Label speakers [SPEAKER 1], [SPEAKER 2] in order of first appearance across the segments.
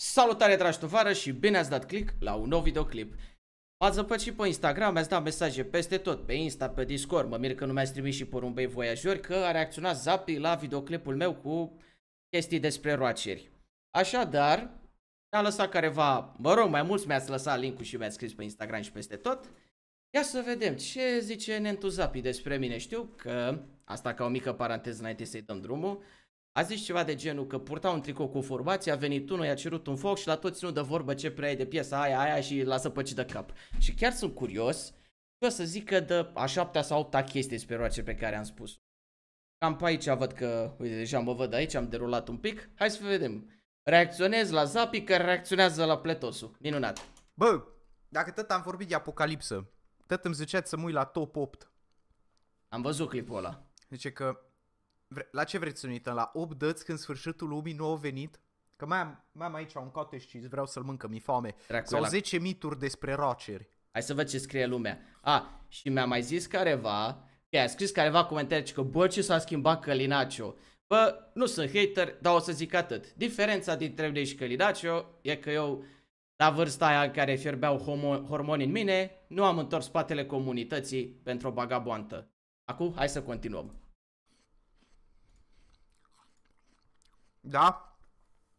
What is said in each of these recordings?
[SPEAKER 1] Salutare dragi tovară și bine ați dat click la un nou videoclip. M-ați zăpăt și pe Instagram, mi-ați dat mesaje peste tot, pe Insta, pe Discord, mă mir că nu mi-ați trimis și porumbei voiajori că a reacționat Zapi la videoclipul meu cu chestii despre roaceri. Așadar, mi-a lăsat careva, mă rog, mai mulți mi-ați lăsat link-ul și mi-ați scris pe Instagram și peste tot. Ia să vedem ce zice Nentu Zapi despre mine, știu că, asta ca o mică paranteză înainte să-i dăm drumul, a zis ceva de genul că purta un tricou cu formație, a venit unul, i-a cerut un foc și la toți nu dă vorbă ce prea e de piesa aia, aia și lasă păci de cap. Și chiar sunt curios și o să zic că dă a șaptea sau opta chestie despre roace pe care am spus. Cam pe aici văd că, uite, deja mă văd aici, am derulat un pic. Hai să vedem.
[SPEAKER 2] Reacționez la Zapi că reacționează la Pletosul. Minunat. Bă, dacă tot am vorbit de apocalipsă, tot îmi ziceați să mui la top 8. Am văzut clipul ăla. Zice că Vre- la ce vreți să ne uităm? La 8 dăți când sfârșitul lumii nu au venit? Că mai am, mai am aici un cottage și vreau să-l mâncă, mi foame. Sau 10 mituri despre roceri.
[SPEAKER 1] Hai să văd ce scrie lumea. A, și mi-a mai zis careva, că a scris careva comentarii că bă, ce s-a schimbat Călinaciu. Bă, nu sunt hater, dar o să zic atât. Diferența dintre mine și Călinaciu e că eu, la vârsta aia în care fierbeau homo- hormoni în mine, nu am întors spatele comunității pentru o bagaboantă. Acum, hai să continuăm. Da?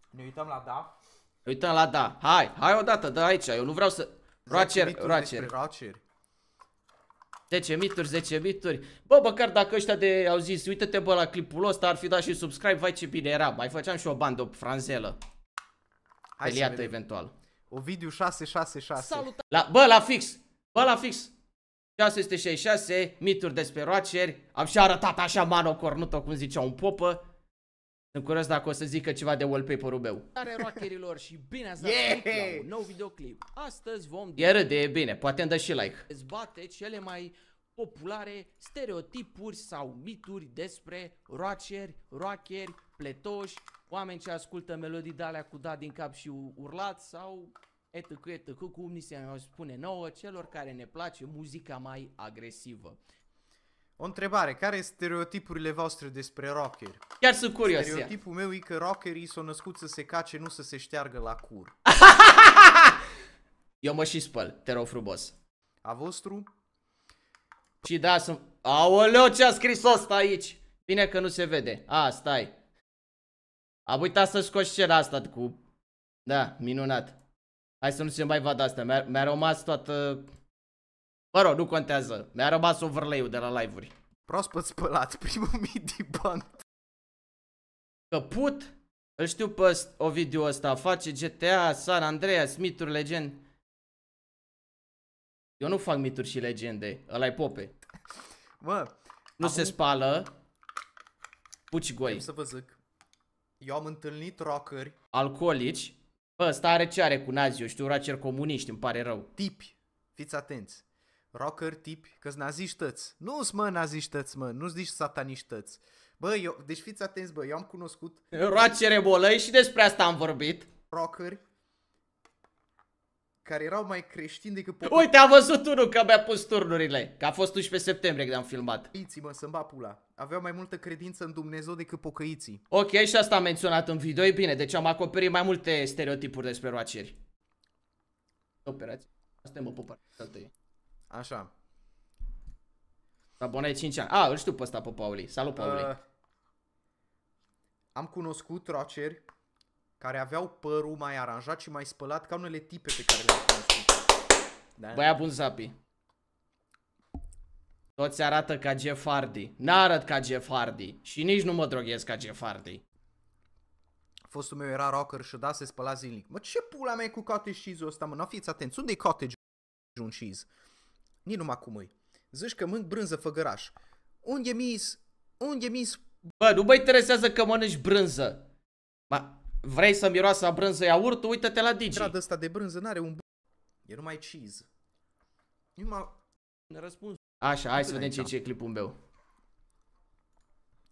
[SPEAKER 2] Ne uităm la da?
[SPEAKER 1] Ne uităm la da. Hai, hai odată, da aici. Eu nu vreau să... Roacer, roacer. Roacer. 10 mituri, 10 mituri. Bă, băcar dacă ăștia de au zis, uite-te bă la clipul ăsta, ar fi dat și subscribe, vai ce bine era. Mai făceam și o bandă, o franzelă. Hai Peliată eventual.
[SPEAKER 2] Ovidiu 666. Salut!
[SPEAKER 1] La, bă, la fix! Bă, la fix! 666, mituri despre roaceri. Am și arătat așa manocornut o cum zicea un popă. Sunt curios dacă o să zică ceva de wallpaper-ul meu.
[SPEAKER 2] Are rockerilor și bine ați dat yeah! la un
[SPEAKER 1] nou videoclip. Astăzi vom... E râde, e bine, poate îmi dă și like. Dezbate cele mai populare stereotipuri sau mituri despre rockeri, rockeri, pletoși, oameni ce ascultă melodii de alea cu da din cap și urlat sau etc, etc, cum ni se spune nouă, celor
[SPEAKER 2] care ne place muzica mai agresivă. O întrebare, care sunt stereotipurile voastre despre rocker?
[SPEAKER 1] Chiar sunt curios. Stereotipul
[SPEAKER 2] meu e că rockerii s-au născut să se cace, nu să se șteargă la cur.
[SPEAKER 1] Eu mă și spăl, te rog frumos. A vostru? Și da, sunt... Aoleu, ce a scris asta aici? Bine că nu se vede. A, stai. A uitat să scoți cel asta cu... Da, minunat. Hai să nu se mai vadă asta. Mi-a rămas toată Mă rog, nu contează. Mi-a rămas overlay de la live-uri.
[SPEAKER 2] Proaspăt spălat, primul midiband.
[SPEAKER 1] Căput? Îl știu pe video ăsta, face GTA, San Andreas, smith legend. Eu nu fac mituri și legende, ăla e pope. Mă, nu se spală. Puci goi. să
[SPEAKER 2] vă zic. Eu am întâlnit rockeri.
[SPEAKER 1] Alcoolici. Bă, ăsta are ce are cu nazi, eu știu, racer comuniști, îmi pare rău.
[SPEAKER 2] Tipi, fiți atenți rocker tipi, că-s naziștăți. nu sunt, mă naziștăți, mă, nu-s nici sataniștăți. Bă, eu, deci fiți atenți, bă, eu am cunoscut... Roace rebolăi și despre asta am vorbit. Rockeri care erau mai creștini decât popor. Uite, a
[SPEAKER 1] văzut unul că mi-a pus turnurile, că a fost 11 septembrie când am filmat.
[SPEAKER 2] Pocăiții, mă, să-mi pula. Aveau mai multă credință în Dumnezeu decât pocăiții.
[SPEAKER 1] Ok, și asta am menționat în video, e bine, deci am acoperit mai multe stereotipuri despre roaceri. Operați. Asta e mă pupă.
[SPEAKER 2] Așa. Abonai 5 ani. A, îl știu pe ăsta pe Pauli. Salut, Pauli. Uh, am cunoscut roceri care aveau părul mai aranjat și mai spălat ca unele tipe pe care le-am cunoscut. Da. Băia bun
[SPEAKER 1] zapi. Toți arată ca Jeff Hardy. N-arăt ca Jeff Hardy. Și nici nu mă droghez ca Jeff Hardy.
[SPEAKER 2] Fostul meu era rocker și da, se spăla zilnic. Mă, ce pula mea e cu cottage cheese-ul ăsta, mă? N-a fiți atenți. Unde e cottage un cheese? Nici numai cum îi. Zici că mânc brânză făgăraș. Unde mis? Unde mis? Bă, nu mă interesează că mănânci brânză. Ma, vrei să
[SPEAKER 1] miroasă a brânză iaurt? Uită-te la Digi. Grad
[SPEAKER 2] ăsta de brânză n-are un... E numai cheese. Nu mă... Ne răspuns. Așa, hai să vedem ce e
[SPEAKER 1] clipul meu.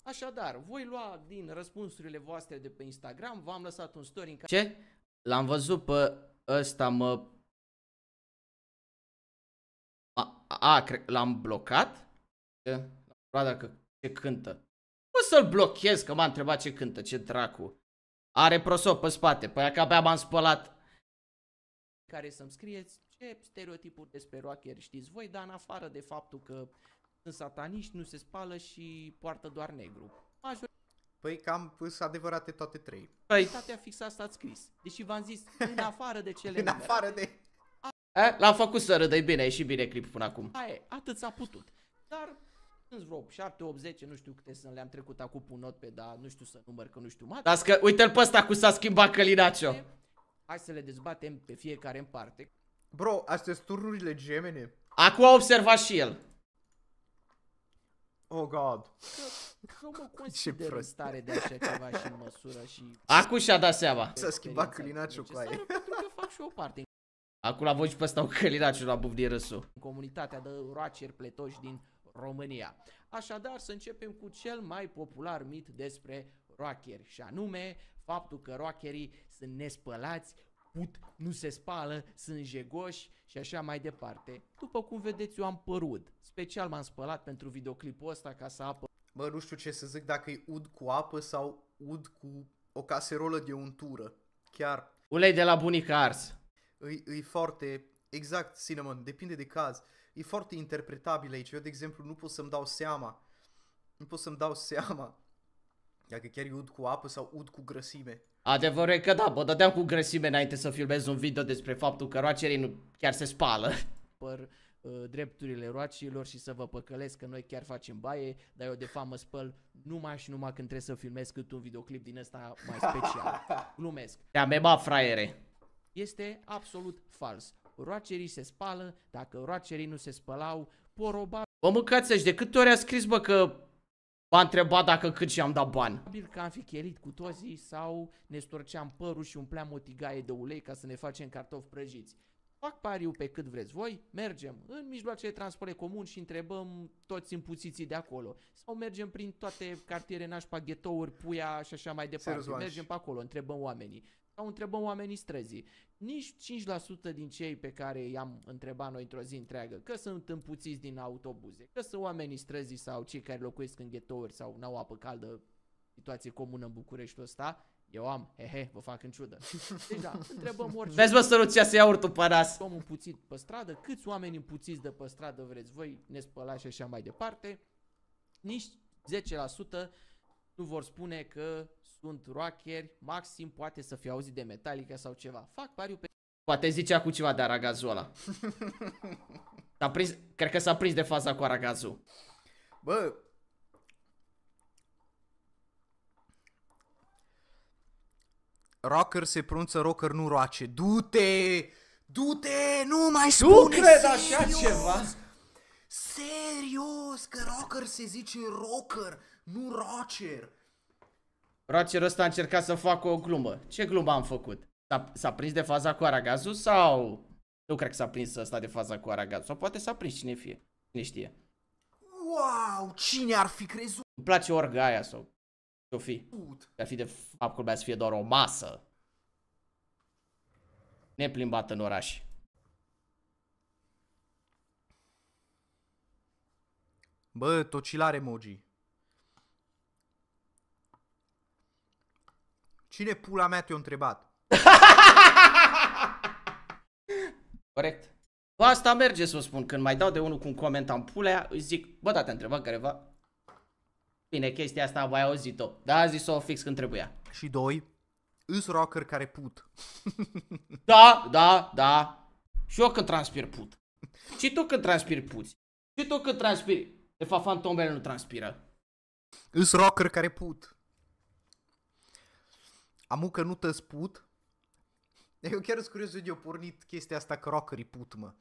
[SPEAKER 1] Așadar, voi lua din răspunsurile voastre de pe Instagram, v-am lăsat un story în care... Ce? L-am văzut pe ăsta, mă... A, l-am blocat? L-am dacă ce cântă. O să-l blochez, că m-a întrebat ce cântă, ce dracu. Are prosop pe spate, păi că abia m-am spălat. Care să-mi scrieți ce stereotipuri despre rocker știți voi, dar în afară de faptul că sunt sataniști, nu se spală și poartă
[SPEAKER 2] doar negru. Major... Păi cam pus adevărate toate trei. Păi... Statea
[SPEAKER 1] fixa asta ați scris. Deși v-am zis, în afară de cele În afară de...
[SPEAKER 2] L-am făcut să râdă, bine,
[SPEAKER 1] e și bine clipul până acum. Aia, atât s-a putut. Dar sunt vreo 7, 8, 10, nu știu câte sunt, le-am trecut acum un not pe, dar nu știu să număr, că nu știu mai. Las că, uite-l pe ăsta cu s-a schimbat Călinacio. Hai să le dezbatem pe fiecare în parte.
[SPEAKER 2] Bro, astea sunt turnurile gemene.
[SPEAKER 1] Acum a observat și el.
[SPEAKER 2] Oh god. Că, că mă consider în stare de așa ceva și în măsură și... Acum și-a dat seama. S-a schimbat Călinacio cu aia. Pentru că fac și o parte Acum voi și pe ăsta o călinat și la buf
[SPEAKER 1] din râsul. Comunitatea de roacer pletoși din România. Așadar, să începem cu cel mai popular mit despre roacheri și anume faptul că roacherii sunt nespălați, put, nu se spală, sunt jegoși și așa mai departe.
[SPEAKER 2] După cum vedeți, eu am părut. Special m-am spălat pentru videoclipul ăsta ca să apă. Bă, nu știu ce să zic dacă e ud cu apă sau ud cu o caserolă de untură. Chiar. Ulei de la bunica ars e, e foarte, exact, Cinnamon, depinde de caz, e foarte interpretabil aici. Eu, de exemplu, nu pot să-mi dau seama, nu pot să-mi dau seama dacă chiar e ud cu apă sau ud cu grăsime.
[SPEAKER 1] Adevărul e că da, bă, dădeam cu grăsime înainte să filmez un video despre faptul că roacerii nu chiar se spală. Păr ă, drepturile roacilor și să vă păcălesc că noi chiar facem baie, dar eu de fapt mă spăl numai și numai când trebuie să filmez cât un videoclip din ăsta mai special. Glumesc. Te-am ebat, fraiere. Este absolut fals. Roacerii se spală, dacă roacerii nu se spălau, poroba... Bă, mâncați de câte ori a scris, bă, că m-a întrebat dacă cât și-am dat bani. Probabil că am fi chelit cu toții sau ne storceam părul și umpleam o tigaie de ulei ca să ne facem cartofi prăjiți. Fac pariu pe cât vreți voi, mergem în mijloacele transport comun și întrebăm toți împuțiții de acolo. Sau mergem prin toate cartiere nașpa, ghetouri, puia și așa mai departe. mergem pe acolo, întrebăm oamenii sau întrebăm oamenii străzii. Nici 5% din cei pe care i-am întrebat noi într-o zi întreagă, că sunt împuțiți din autobuze, că sunt oamenii străzii sau cei care locuiesc în ghetouri sau n-au apă caldă, situație comună în Bucureștiul ăsta, eu am, hehe, vă fac în ciudă.
[SPEAKER 2] Deci da, întrebăm orice. Vezi mă soluția să iau urtul
[SPEAKER 1] paras. Om împuțit pe stradă, câți oameni împuțiți de pe stradă vreți voi, ne spălați și așa mai departe. Nici 10% nu vor spune că sunt rockeri, maxim poate să fie auzit de Metallica sau ceva. Fac pariu pe... Poate zicea cu ceva de Aragazul ăla. S-a prins, cred că s-a prins de faza cu Aragazul.
[SPEAKER 2] Bă, Rocker se pronunță rocker, nu roace. Du-te! Du-te! Nu mai spune! Nu cred serios! așa ceva! Serios! Că rocker se zice rocker, nu rocker!
[SPEAKER 1] Roger ăsta a încercat să facă o glumă. Ce glumă am făcut? S-a prins de faza cu aragazul sau... Nu cred că s-a prins ăsta de faza cu aragazul. Sau poate s-a prins cine fie. Cine știe.
[SPEAKER 2] Wow, cine ar fi crezut?
[SPEAKER 1] Îmi place orga aia sau... Ce-o fi? Ar fi de fapt culmea să fie doar o masă.
[SPEAKER 2] Neplimbată în oraș. Bă, tocilare moji. Cine pula mea te-a întrebat? Corect. Bă, asta merge să
[SPEAKER 1] spun. Când mai dau de unul cu un coment am pulea, îi zic, bă, da, te-a întrebat careva. Bine, chestia asta am mai auzit-o. Da, a zis-o fix când trebuia. Și doi, îs rocker care put. da, da, da. Și eu când transpir put. Și tu când transpir puți. Și tu când transpiri. De fapt, fantomele nu transpiră.
[SPEAKER 2] Îs rocker care put că nu te sput. Eu chiar sunt curios unde eu pornit chestia asta că rock mă.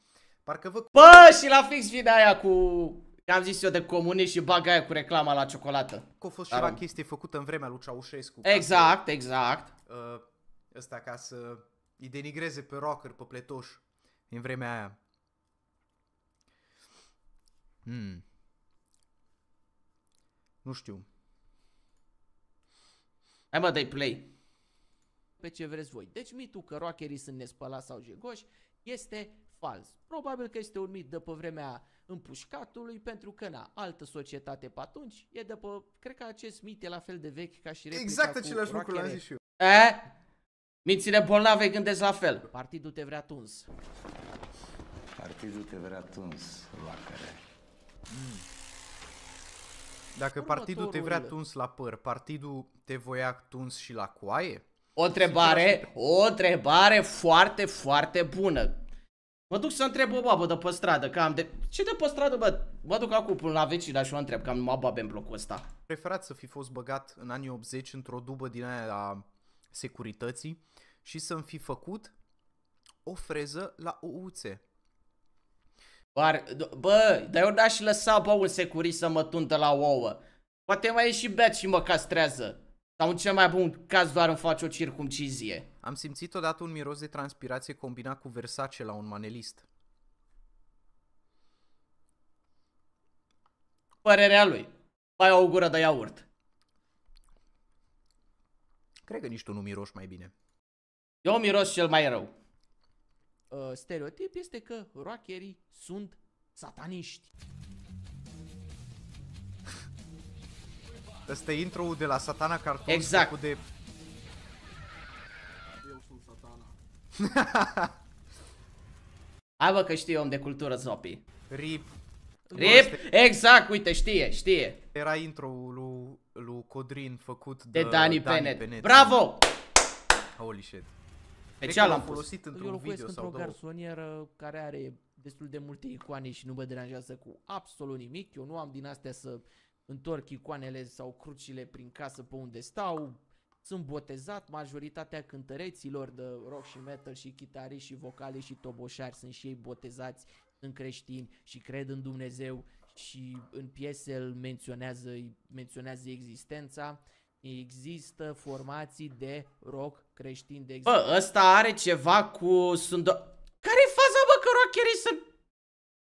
[SPEAKER 2] Parcă vă... Bă, și
[SPEAKER 1] la fix vine aia cu... Am zis eu de comunist și bag aia cu reclama la ciocolată.
[SPEAKER 2] Că a fost ceva chestie făcută în vremea lui Ceaușescu. Exact, să... exact. exact. Uh, ăsta ca să îi denigreze pe rocker, pe pletoș, în vremea aia. Hmm. Nu știu.
[SPEAKER 1] Hai mă, dai play pe ce vreți voi. Deci mitul că rockerii sunt nespălați sau jegoși este fals. Probabil că este un mit de pe vremea împușcatului, pentru că, na, altă societate pe atunci e de pe, cred că acest mit e la fel de vechi ca și replica Exact același lucru l-am zis și eu. E? Mințile bolnave gândesc la fel. Partidul te vrea tuns.
[SPEAKER 2] Partidul te vrea tuns, roacăre. Mm. Dacă partidul te vrea tuns la păr, partidul te voia tuns și la coaie? O întrebare, o întrebare foarte, foarte bună. Mă duc să întreb o babă de pe stradă,
[SPEAKER 1] că am de... Ce de pe stradă, bă? Mă duc acum până la vecina și o întreb, că am numai babe în blocul ăsta.
[SPEAKER 2] Preferat să fi fost băgat în anii 80 într-o dubă din aia la securității și să-mi fi făcut o freză la ouțe.
[SPEAKER 1] Bar, bă, dar eu n-aș lăsa, bă, un securist să mă tuntă la ouă. Poate
[SPEAKER 2] mai e și beat și mă castrează. Sau în cel mai bun caz doar îmi faci o circumcizie. Am simțit odată un miros de transpirație combinat cu Versace la un manelist. Părerea lui. Mai o gură de iaurt. Cred că nici tu nu miroși mai bine. Eu miros cel mai rău.
[SPEAKER 1] Uh, stereotip este că rockerii sunt sataniști.
[SPEAKER 2] Asta e intro de la Satana Cartoon Exact de...
[SPEAKER 1] Eu sunt Satana
[SPEAKER 2] Hai bă că știi om de cultură zopi RIP RIP? Exact, uite, știe, știe Era intro-ul lui, lui Codrin făcut de, de Dani, Dani Bennett. Bennett Bravo! Holy shit Pe ce l-am folosit într-un video într-o
[SPEAKER 1] garsonieră care are destul de multe icoane și nu mă deranjează cu absolut nimic. Eu nu am din astea să întorc icoanele sau crucile prin casă pe unde stau, sunt botezat, majoritatea cântăreților de rock și metal și chitarii și vocale și toboșari sunt și ei botezați în creștini și cred în Dumnezeu și în piese îl menționează, menționează existența. Există formații de rock creștin de exemplu. Bă, ăsta are ceva cu... Sunt... Care-i faza, bă, că rockerii sunt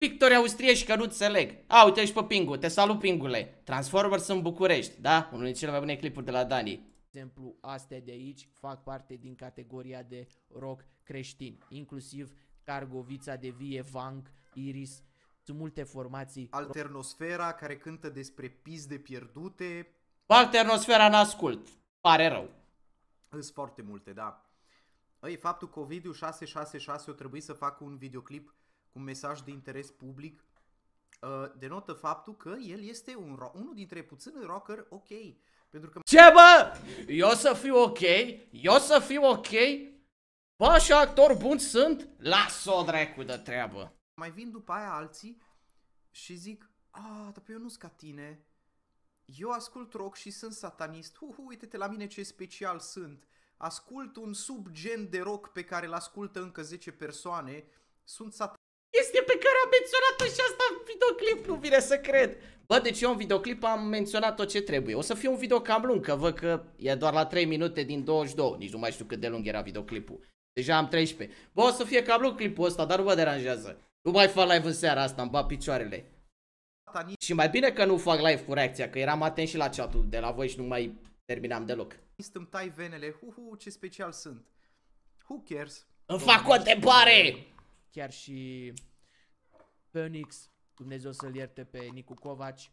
[SPEAKER 1] Pictori austrieși că nu înțeleg. A, uite și pe Pingu, te salut Pingule. Transformers în București, da? Unul dintre cele mai bune clipuri de la Dani. De exemplu, astea de aici fac parte din categoria de rock creștin, inclusiv Cargovița de Vie, Vank, Iris,
[SPEAKER 2] sunt multe formații. Alternosfera care cântă despre pizde pierdute.
[SPEAKER 1] Alternosfera n-ascult,
[SPEAKER 2] pare rău. Sunt foarte multe, da. Ei, faptul că Ovidiu 666 o trebuie să facă un videoclip un mesaj de interes public, uh, denotă faptul că el este un unul dintre puțini rocker ok. Pentru că... Ce bă? Eu să fiu ok? Eu să fiu ok? Bă, și actor
[SPEAKER 1] bun sunt?
[SPEAKER 2] Las-o dracu de treabă. Mai vin după aia alții și zic, a, dar pe eu nu s ca tine. Eu ascult rock și sunt satanist. Hu, hu, uite-te la mine ce special sunt. Ascult un subgen de rock pe care îl ascultă încă 10 persoane. Sunt satanist pe care am menționat-o și asta în videoclip, nu vine să cred. Bă, deci eu în videoclip am menționat tot ce trebuie.
[SPEAKER 1] O să fie un video cam lung, că văd că e doar la 3 minute din 22. Nici nu mai știu cât de lung era videoclipul. Deja am 13. Bă, o să fie cam lung clipul ăsta, dar nu mă deranjează. Nu mai fac live în seara asta, îmi bat picioarele. Și mai bine că nu fac live cu reacția, că eram atent și la chat de la voi și nu mai terminam deloc.
[SPEAKER 2] Îmi tai venele, hu, hu, ce special sunt. Who cares? Îmi fac întrebare! Chiar și
[SPEAKER 1] Phoenix, Dumnezeu să-l ierte pe Nicu Covaci,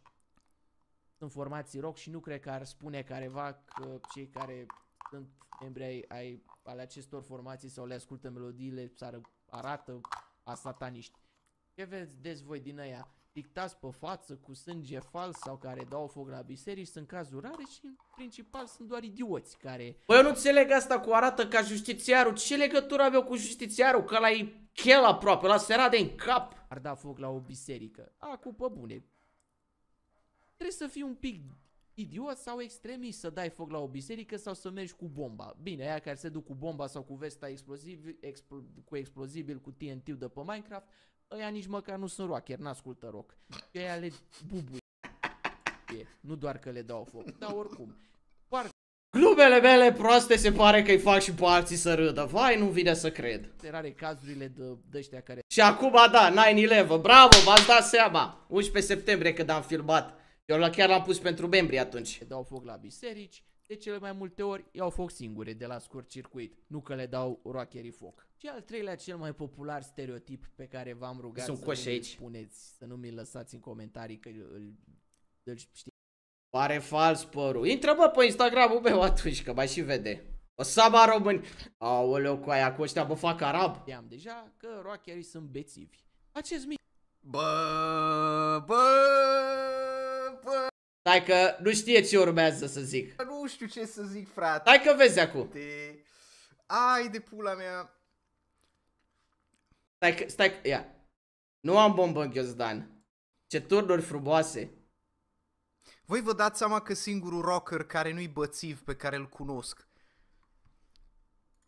[SPEAKER 1] sunt formații rock și nu cred că ar spune careva că cei care sunt membri ai, ai, ale acestor formații sau le ascultă melodiile, s-ar arată a sataniști. Ce vedeți voi din aia? pictați pe față cu sânge fals sau care dau foc la biserici sunt cazuri rare și în principal sunt doar idioți care... Băi, eu nu înțeleg asta cu arată ca justițiarul. Ce legătură aveau cu justițiarul? Că la ai chel aproape, la serat de în cap. Ar da foc la o biserică. A cu bune. Trebuie să fii un pic idiot sau extremist să dai foc la o biserică sau să mergi cu bomba. Bine, aia care se duc cu bomba sau cu vesta exploziv, expl, cu explozibil, cu TNT de pe Minecraft, ăia nici măcar nu sunt rocker, n-ascultă rock. Ăia le bubuie. Nu doar că le dau foc, dar oricum. par, Glumele mele proaste se pare că i fac și pe alții să râdă. Vai, nu vine să cred. Rare cazurile de, de ăștia care... Și acum, da, 9-11, bravo, v-ați dat seama. 11 septembrie când am filmat. Eu chiar l-am pus pentru membrii atunci. Dau foc la biserici, de cele mai multe ori iau foc singure de la scurt circuit, nu că le dau rockerii foc. Și al treilea cel mai popular stereotip pe care v-am rugat Sunt să nu spuneți, să nu mi-l lăsați în comentarii că îl, îl știi. Pare fals părul. Intră bă pe Instagram-ul meu atunci că mai și vede. O saba români. Aoleu cu aia, cu ăștia bă fac arab. am deja că rockerii sunt bețivi. Acest mic. Bă, bă. Stai că nu știe ce urmează să zic.
[SPEAKER 2] Nu știu ce să zic, frate. Stai că
[SPEAKER 1] vezi acum. De...
[SPEAKER 2] Ai de pula mea.
[SPEAKER 1] Stai că, stai că, ia. Nu am bombă
[SPEAKER 2] în ghiozdan. Ce turnuri frumoase. Voi vă dați seama că singurul rocker care nu-i bățiv pe care îl cunosc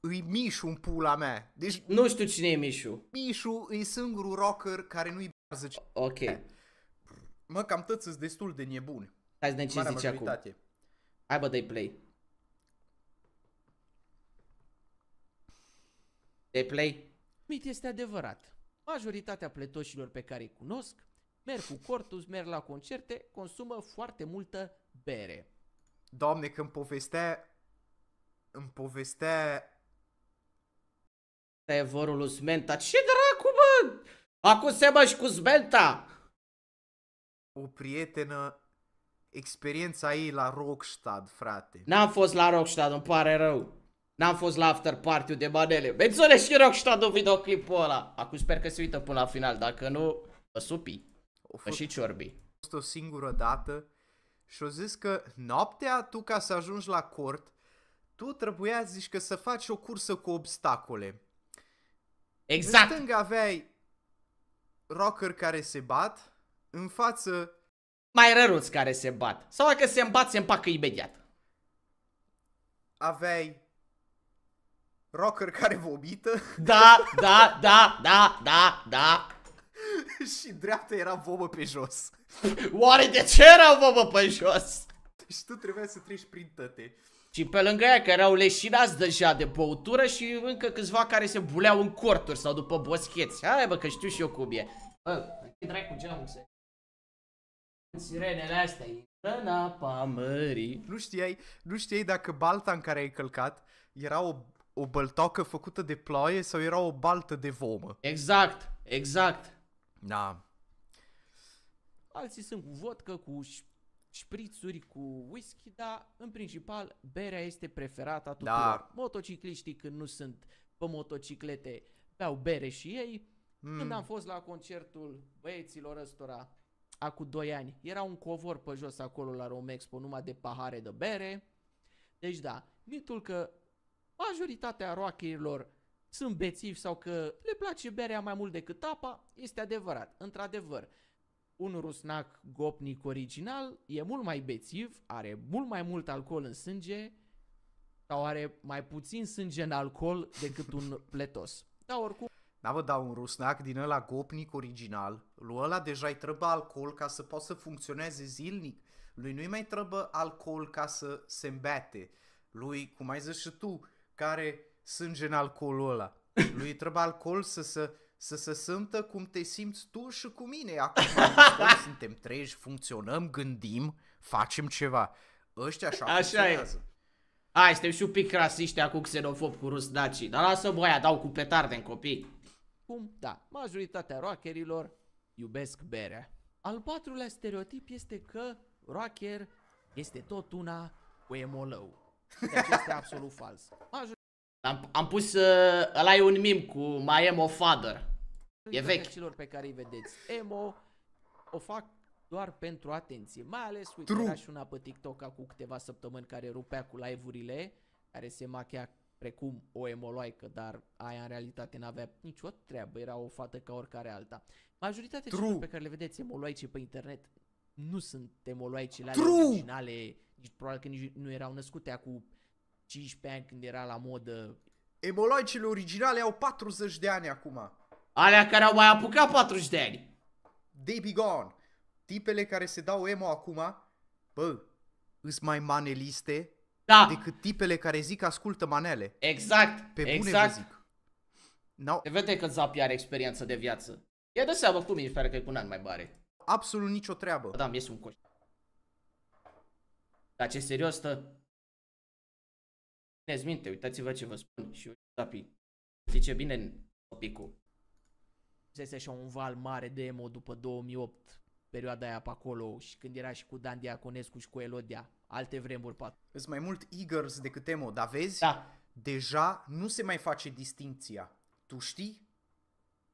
[SPEAKER 2] îi Mișu în pula mea. Deci, nu știu cine e Mișu. Mișu e singurul rocker care nu-i bățiv Ok. Mă, cam tăți destul de nebuni. Hai să ne ce zice acum. Hai bă, dai play.
[SPEAKER 1] De play? Mit este adevărat. Majoritatea pletoșilor pe care îi cunosc merg cu cortus, merg la concerte, consumă foarte multă bere.
[SPEAKER 2] Doamne, când povestea... Îmi povestea... vorul lui Smenta. Ce dracu, bă? Acum se mă și cu Smenta! O prietenă experiența ei la Rockstad, frate. N-am fost la Rockstad, îmi pare rău. N-am fost la after party de manele. Menționez și
[SPEAKER 1] Rockstad-ul videoclipul ăla. Acum sper că se uită până la final, dacă nu, mă supi. Mă și ciorbi.
[SPEAKER 2] fost o singură dată și o zis că noaptea tu ca să ajungi la cort, tu trebuia zici că să faci o cursă cu obstacole. Exact. În stânga aveai rocker care se bat, în față mai răruți care se bat. Sau dacă se îmbat, se împacă imediat. Aveai rocker care vomită.
[SPEAKER 1] Da, da, da, da, da, da. și dreapta era vomă pe jos. Oare de ce era vomă pe jos? Și
[SPEAKER 2] deci tu trebuia să treci prin tăte.
[SPEAKER 1] Și pe lângă ea că erau leșinați deja de băutură și încă câțiva care se buleau în corturi sau după boscheți. Hai bă că știu și eu cum e. Bă, dracu geamul să sirenele astea, intră
[SPEAKER 2] în apa mării. Nu știai, nu știai dacă balta în care ai călcat era o, o băltoacă făcută de ploaie sau era o baltă de vomă. Exact, exact. Da.
[SPEAKER 1] Alții sunt cu vodka, cu șprițuri, cu whisky, dar în principal berea este preferată a da. tuturor. Da. Motocicliștii când nu sunt pe motociclete beau bere și ei. Mm. Când hmm. am fost la concertul băieților ăstora acum 2 ani. Era un covor pe jos acolo la Romexpo, numai de pahare de bere. Deci da, mitul că majoritatea roacherilor sunt bețivi sau că le place berea mai mult decât apa, este adevărat. Într-adevăr, un rusnac gopnic original e mult mai bețiv, are mult mai mult alcool în sânge sau are mai puțin sânge în alcool
[SPEAKER 2] decât un pletos. Dar oricum... Da, vă dau un rusnac din ăla gopnic original. Lui ăla deja îi trebuie alcool ca să poată să funcționeze zilnic. Lui nu-i mai trebuie alcool ca să se îmbete. Lui, cum ai zis și tu, care sânge în alcoolul ăla. Lui trebuie alcool să se, să se simtă cum te simți tu și cu mine. Acum noi suntem treji, funcționăm, gândim, facem ceva. Ăștia așa, așa e. Hai, suntem și un pic rasiști acum xenofob cu rusnacii, dar
[SPEAKER 1] lasă băia, dau cu petarde în copii. Cum? Da, majoritatea rockerilor iubesc berea. Al patrulea stereotip este că rocker este tot una cu emolău. Deci este absolut fals. Major am, am pus, uh, ăla e un mim cu My Emo Father. E vechi. celor pe care îi vedeți emo o fac doar pentru atenție. Mai ales, uite, era și una pe TikTok acum câteva săptămâni care rupea cu live-urile, care se machea precum o emoloaică, dar aia în realitate n-avea nicio treabă, era o fată ca oricare alta. Majoritatea celor pe care le vedeți emoloaice pe internet nu sunt emoloaicele ale originale, nici, probabil că nici nu erau născute acum 15 ani când era la modă. Emoloicele
[SPEAKER 2] originale au 40 de ani acum. Alea care au mai apucat 40 de ani. They be gone. Tipele care se dau emo acum, bă, îs mai maneliste, da. decât tipele care zic ascultă manele. Exact, Pe bune exact. vă zic. No. Se vede că Zapi are experiență de viață. Ia de seama cum e, că e
[SPEAKER 1] cu un an mai mare. Absolut nicio treabă. Da, mi e un coș. Dar ce serios stă? Țineți minte, uitați-vă ce vă spun și Zapi. Zice bine topicu. Zese și un val mare de emo după 2008 perioada aia pe acolo și când era și cu Dan Diaconescu și cu Elodia, alte
[SPEAKER 2] vremuri poate. Sunt mai mult Eagers decât Emo, dar vezi, da. deja nu se mai face distinția. Tu știi?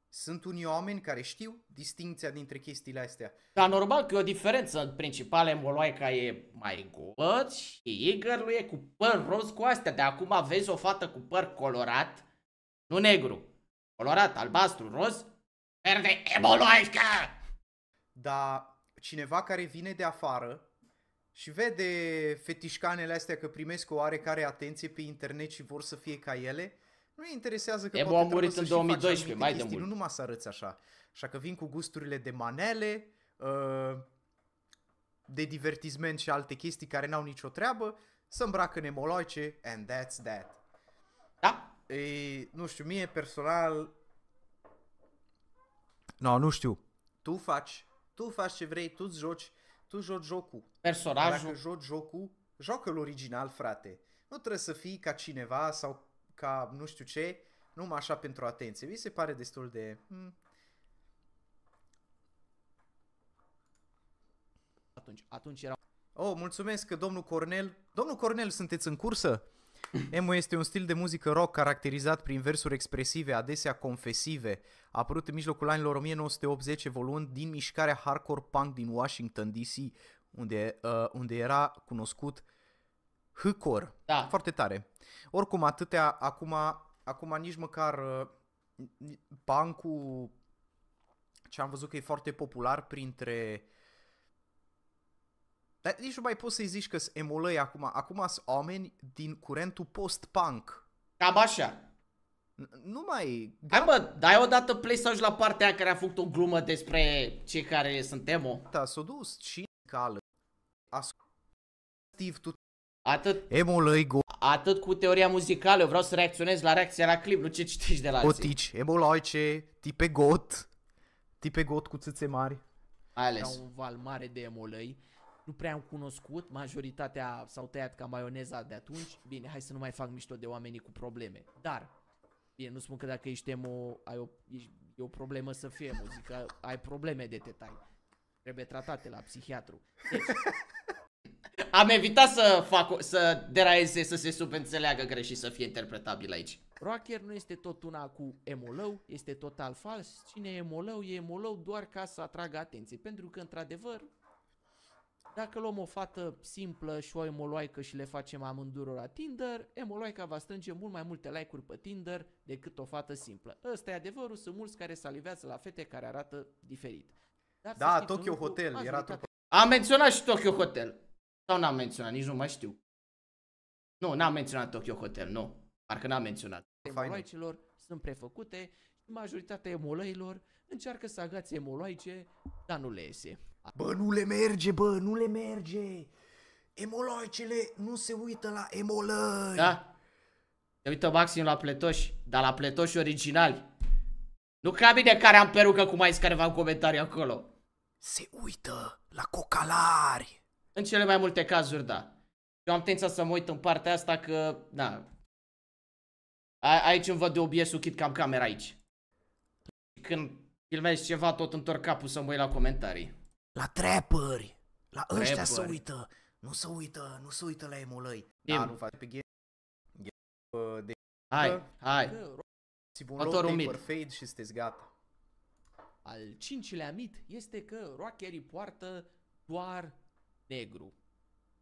[SPEAKER 2] Sunt unii oameni care știu distinția dintre chestiile astea. Dar normal că e o diferență. Principale Moloaica e mai goat
[SPEAKER 1] și Eagerlu e cu păr roz cu astea. De acum vezi o fată cu păr colorat,
[SPEAKER 2] nu negru, colorat, albastru, roz, verde, e dar cineva care vine de afară și vede fetișcanele astea că primesc o oarecare atenție pe internet și vor să fie ca ele, nu interesează că Emo poate a murit în 2012, mai chestii, de mult. Nu numai să arăți așa. Așa că vin cu gusturile de manele, ă, de divertisment și alte chestii care n-au nicio treabă, să îmbracă în emoloice and that's that. Da? E, nu știu, mie personal... No, nu știu. Tu faci tu faci ce vrei, tu joci, tu joci jocul. Personajul. Dacă joci jocul, joacă-l original, frate. Nu trebuie să fii ca cineva sau ca nu știu ce, numai așa pentru atenție. Mi se pare destul de... Hmm. Atunci, atunci era... Oh, mulțumesc, domnul Cornel. Domnul Cornel, sunteți în cursă? Emo este un stil de muzică rock caracterizat prin versuri expresive, adesea confesive, apărut în mijlocul anilor 1980 evoluând din mișcarea hardcore punk din Washington DC, unde, uh, unde era cunoscut hardcore. Da. Foarte tare. Oricum, atâtea, acum, acum nici măcar uh, punk ce am văzut că e foarte popular printre uh, dar nici nu mai poți să-i zici că sunt emulăi acum. Acum sunt oameni din curentul post-punk. Cam așa. Nu mai... Da. Hai mă, dai odată play să la partea care a făcut o glumă despre
[SPEAKER 1] cei care sunt emo. Da, s-a dus. Cine cală? Steve, tu... Atât...
[SPEAKER 2] Emulăi go...
[SPEAKER 1] Atât cu teoria muzicală, eu vreau să reacționez la reacția la clip, nu ce citești de la alții. Gotici,
[SPEAKER 2] emoloice, tipe got, tipe got cu țâțe mari. Ai ales. Ca
[SPEAKER 1] un val mare de emolăi nu prea am cunoscut, majoritatea s-au tăiat ca maioneza de atunci. Bine, hai să nu mai fac mișto de oamenii cu probleme. Dar, bine, nu spun că dacă ești emo, ai o, ești, e o problemă să fie emo, zic că ai probleme de tetai. Trebuie tratate la psihiatru. Deci, am evitat să fac, o, să deraieze, să se subînțeleagă greșit, să fie interpretabil aici. Rocker nu este tot una cu emolău, este total fals. Cine e emolău, e emolău doar ca să atragă atenție, pentru că, într-adevăr, dacă luăm o fată simplă și o emoloaică și le facem amândurora Tinder, emoloaica va strânge mult mai multe like-uri pe Tinder decât o fată simplă. Ăsta e adevărul, sunt mulți care salivează la fete care arată diferit.
[SPEAKER 2] Dar da, Tokyo Hotel era tot...
[SPEAKER 1] Am menționat și Tokyo Hotel. Sau n-am menționat, nici nu mai știu. Nu, n-am menționat Tokyo Hotel, nu. Parcă n-am menționat. Emoloaicilor sunt prefăcute și majoritatea emoloilor încearcă să agațe emoloaice, dar nu le iese.
[SPEAKER 2] Bă, nu le merge, bă, nu le merge. Emoloicele nu se uită la emolări.
[SPEAKER 1] Da. Se uită maxim la pletoși, dar la pletoși originali. Nu ca mine care am perucă cum care v-am comentarii acolo.
[SPEAKER 2] Se uită la
[SPEAKER 1] cocalari. În cele mai multe cazuri, da. Eu am tendința să mă uit în partea asta că, da. A aici îmi văd de obiesul chit cam camera aici. Când filmezi ceva, tot întorc capul să mă uit la comentarii la
[SPEAKER 2] trapperi, la ăștia se uită. Nu se uită, nu se uită la emulăi. Da, nu face pe game. game uh, de hai, hai. Si un low paper fade și sunteți gata. Al cincilea mit
[SPEAKER 1] este că rockery poartă doar negru.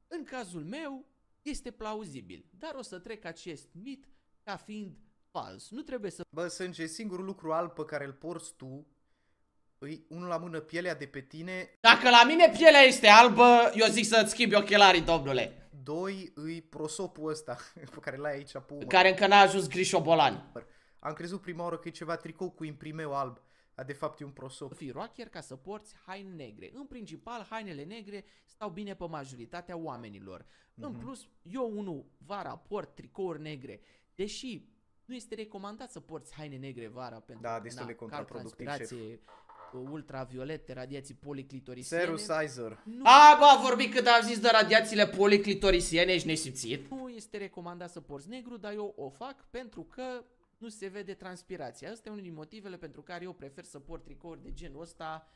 [SPEAKER 1] În cazul
[SPEAKER 2] meu este plauzibil, dar o să trec acest mit ca fiind fals. Nu trebuie să... Bă, Sânge, singurul lucru alb pe care îl porți tu îi, unul la mână, pielea de pe tine...
[SPEAKER 1] Dacă la mine pielea este albă, eu zic să-ți schimbi ochelarii, domnule.
[SPEAKER 2] Doi, îi prosopul ăsta pe care l-ai aici pe Care încă n-a ajuns grișobolan. Am crezut prima oară că e ceva tricou cu imprimeu alb. Dar de fapt e un prosop. Fii rocker ca să
[SPEAKER 1] porți haine negre. În principal, hainele negre stau bine pe majoritatea oamenilor. Mm-hmm. În mhm. plus, eu unul vara port tricouri negre. Deși nu este recomandat să porți haine negre vara pentru da, că destul de contraproductiv, ultraviolete, radiații policlitorisiene. Serusizor. A, bă, a vorbit cât am zis de radiațiile policlitorisiene, ești nesimțit. Nu este recomandat să porți negru, dar eu o fac pentru că nu se vede transpirația. Asta e unul din motivele pentru care eu prefer să port tricouri de genul ăsta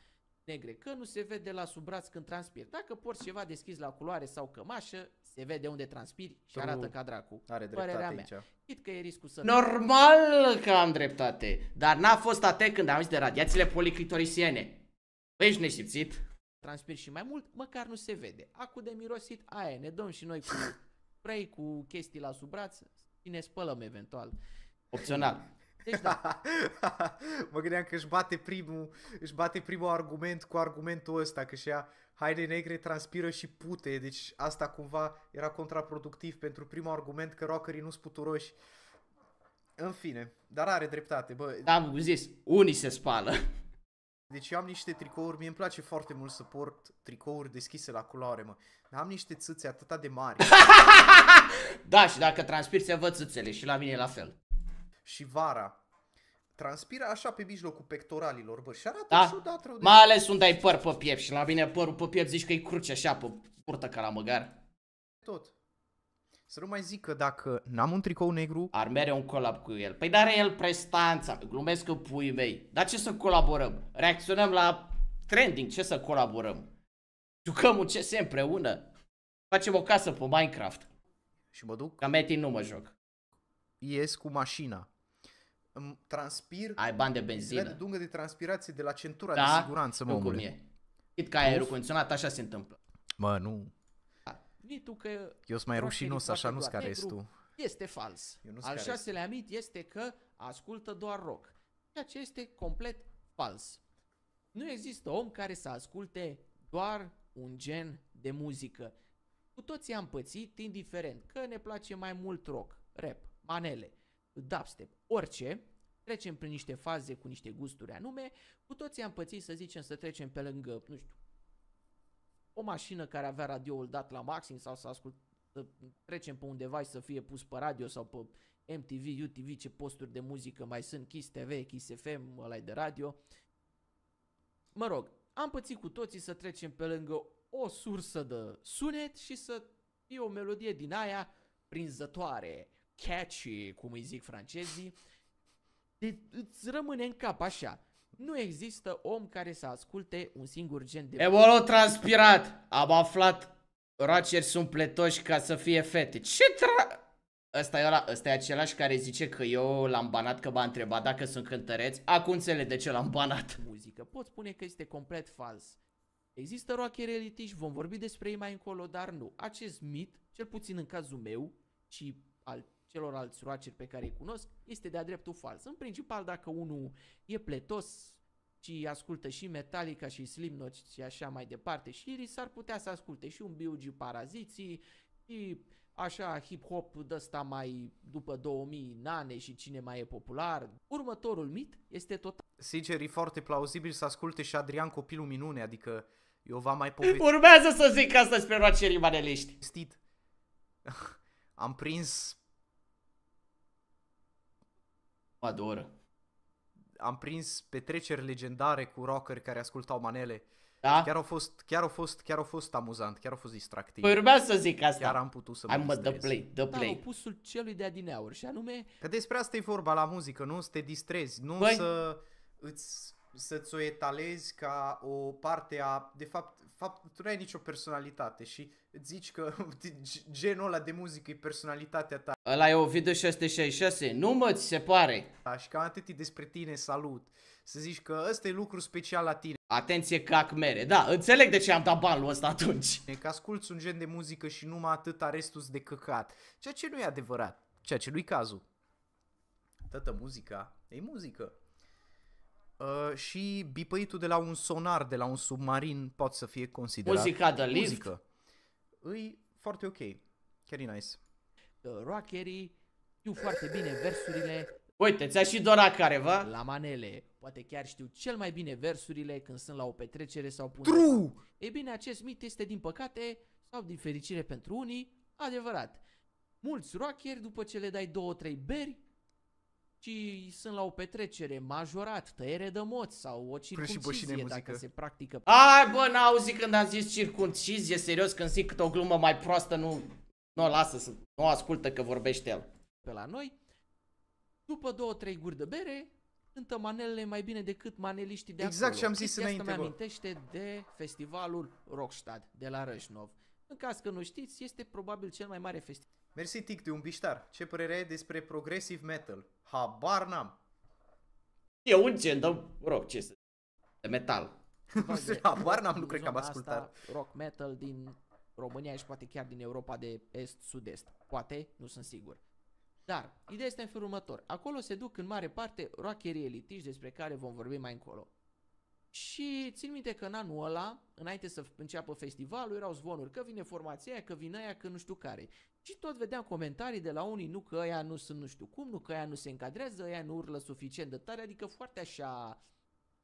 [SPEAKER 1] negre, că nu se vede la sub braț când transpiri. Dacă porți ceva deschis la culoare sau cămașă, se vede unde transpiri și tu arată ca dracu. Are dreptate Părerea mea. aici. că e riscul să... Normal că am dreptate, dar n-a fost atent când am zis de radiațiile policlitorisiene. Păi ești neșipțit? Transpiri și mai mult, măcar nu se vede. Acu de mirosit, aia, ne dăm și noi
[SPEAKER 2] cu spray, cu chestii la sub braț și ne spălăm eventual. Opțional. Deci da. mă gândeam că își bate primul, își bate primul argument cu argumentul ăsta, că și ea haine negre transpiră și pute, deci asta cumva era contraproductiv pentru primul argument că rockerii nu sunt puturoși. În fine, dar are dreptate, bă. Da,
[SPEAKER 1] am zis, unii se spală.
[SPEAKER 2] Deci eu am niște tricouri, mie îmi place foarte mult să port tricouri deschise la culoare, mă. Dar am niște țâțe atâta de mari. da, și dacă transpir se văd țâțele și la mine e la fel și vara. Transpira așa pe mijlocul pectoralilor, bă, și arată da? ciudat rău de... Mai ales
[SPEAKER 1] unde ai păr pe piept și la mine părul pe piept zici că e cruce așa pe purtă ca la măgar. Tot. Să nu mai zic că dacă n-am un tricou negru... Ar mere un colab cu el. Păi dar el prestanța, glumesc că puii mei. Dar ce să colaborăm? Reacționăm la trending, ce să colaborăm? Jucăm un CS împreună. Facem o casă pe
[SPEAKER 2] Minecraft. Și mă duc? Ca Metin nu mă joc. Ies cu mașina îmi transpir... Ai bani de benzină. de dungă de transpirație de la centura da? de siguranță, mă, cum e. Cât ca aerul condiționat, așa se întâmplă. Mă, nu. Ni da. tu că... Eu sunt mai rușinos, așa nu-s care ești tu. Este fals. Al șaselea
[SPEAKER 1] mit este că ascultă doar rock. Ceea ce este complet fals. Nu există om care să asculte doar un gen de muzică. Cu toții am pățit, indiferent că ne place mai mult rock, rap, manele, dubstep, orice, trecem prin niște faze cu niște gusturi anume, cu toții am pățit să zicem să trecem pe lângă, nu știu, o mașină care avea radioul dat la maxim sau să ascult să trecem pe un device să fie pus pe radio sau pe MTV, UTV, ce posturi de muzică mai sunt, Kiss TV, Kiss FM, ăla de radio. Mă rog, am pățit cu toții să trecem pe lângă o sursă de sunet și să fie o melodie din aia prinzătoare, catchy, cum îi zic francezii, de, îți rămâne în cap așa. Nu există om care să asculte un singur gen de... Ebolo transpirat! Am aflat raceri sunt pletoși ca să fie fete. Ce tra... Ăsta e, ăla, ăsta e același care zice că eu l-am banat că m-a întrebat dacă sunt cântăreți. Acum înțeleg de ce l-am banat. Muzică. Pot spune că este complet fals. Există roachere elitiști, vom vorbi despre ei mai încolo, dar nu. Acest mit, cel puțin în cazul meu și al celorlalți roaceri pe care îi cunosc este de-a dreptul fals. În principal, dacă unul e pletos și ascultă și Metallica și Slipknot și așa mai departe și Iris, s-ar putea să asculte și un B.U.G. Paraziții și așa hip-hop ăsta mai după 2000 nane și cine mai e popular. Următorul mit este tot.
[SPEAKER 2] Sincer, e foarte plauzibil să asculte și Adrian Copilul Minune, adică eu v-am mai povestit... Urmează să zic asta despre roacerii maneliști. Am prins Adoră. Am prins petreceri legendare cu rockeri care ascultau manele. Da? Chiar au fost, chiar au fost, chiar au fost amuzant, chiar au fost distractiv. Păi urmea să zic asta. Chiar am putut să mă Hai mă, dă play, the da, play. Dar
[SPEAKER 1] opusul celui de adineauri și anume...
[SPEAKER 2] Că despre asta e vorba la muzică, nu? Să te distrezi, nu Băi... să îți să-ți o etalezi ca o parte a... De fapt, fapt, tu nu ai nicio personalitate și zici că genul ăla de muzică e personalitatea ta.
[SPEAKER 1] Ăla e o video 666, nu mă ți se pare?
[SPEAKER 2] Da, și cam atât e despre tine, salut. Să zici că ăsta e lucru special la tine.
[SPEAKER 1] Atenție cac
[SPEAKER 2] mere, da, înțeleg de ce am dat banul ăsta atunci. Că asculti un gen de muzică și numai atât restul de căcat, ceea ce nu e adevărat, ceea ce nu-i cazul. Tată, muzica e muzică. Uh, și bipăitul de la un sonar, de la un submarin, poate să fie considerat Muzica de lift. muzică. Îi foarte ok. Very nice. Uh, rockerii știu foarte bine versurile. Uite,
[SPEAKER 1] ți-a și dorat careva. La manele. Poate chiar știu cel mai bine versurile când sunt la o petrecere sau pun. True! Ei bine, acest mit este din păcate sau din fericire pentru unii adevărat. Mulți rockeri, după ce le dai două, trei beri, ci sunt la o petrecere, majorat, tăiere de moț sau o circuncizie dacă se practică. Ai bă, n-auzi când am zis circuncizie, serios, când zic câte o glumă mai proastă, nu, nu lasă, să, nu ascultă că vorbește el. Pe la noi, după două, trei guri de bere, cântă manelele mai bine decât maneliștii de exact acolo. Exact ce am zis înainte, asta amintește
[SPEAKER 2] de festivalul Rockstad de la Rășnov. În caz că nu știți, este probabil cel mai mare festival Mersi, Tic, de un biștar. Ce părere ai despre progressive metal? Habar n-am.
[SPEAKER 1] E un gen de rock, ce să De metal. Habar n-am, nu cred că am ascultat. rock metal din România și poate chiar din Europa de Est-Sud-Est. Poate, nu sunt sigur. Dar, ideea este în felul următor. Acolo se duc în mare parte rockerii elitici despre care vom vorbi mai încolo. Și țin minte că în anul ăla, înainte să înceapă festivalul, erau zvonuri că vine formația aia, că vine aia, că nu știu care. Și tot vedeam comentarii de la unii, nu că aia nu sunt nu știu cum, nu că aia nu se încadrează, aia nu urlă suficient de tare, adică foarte așa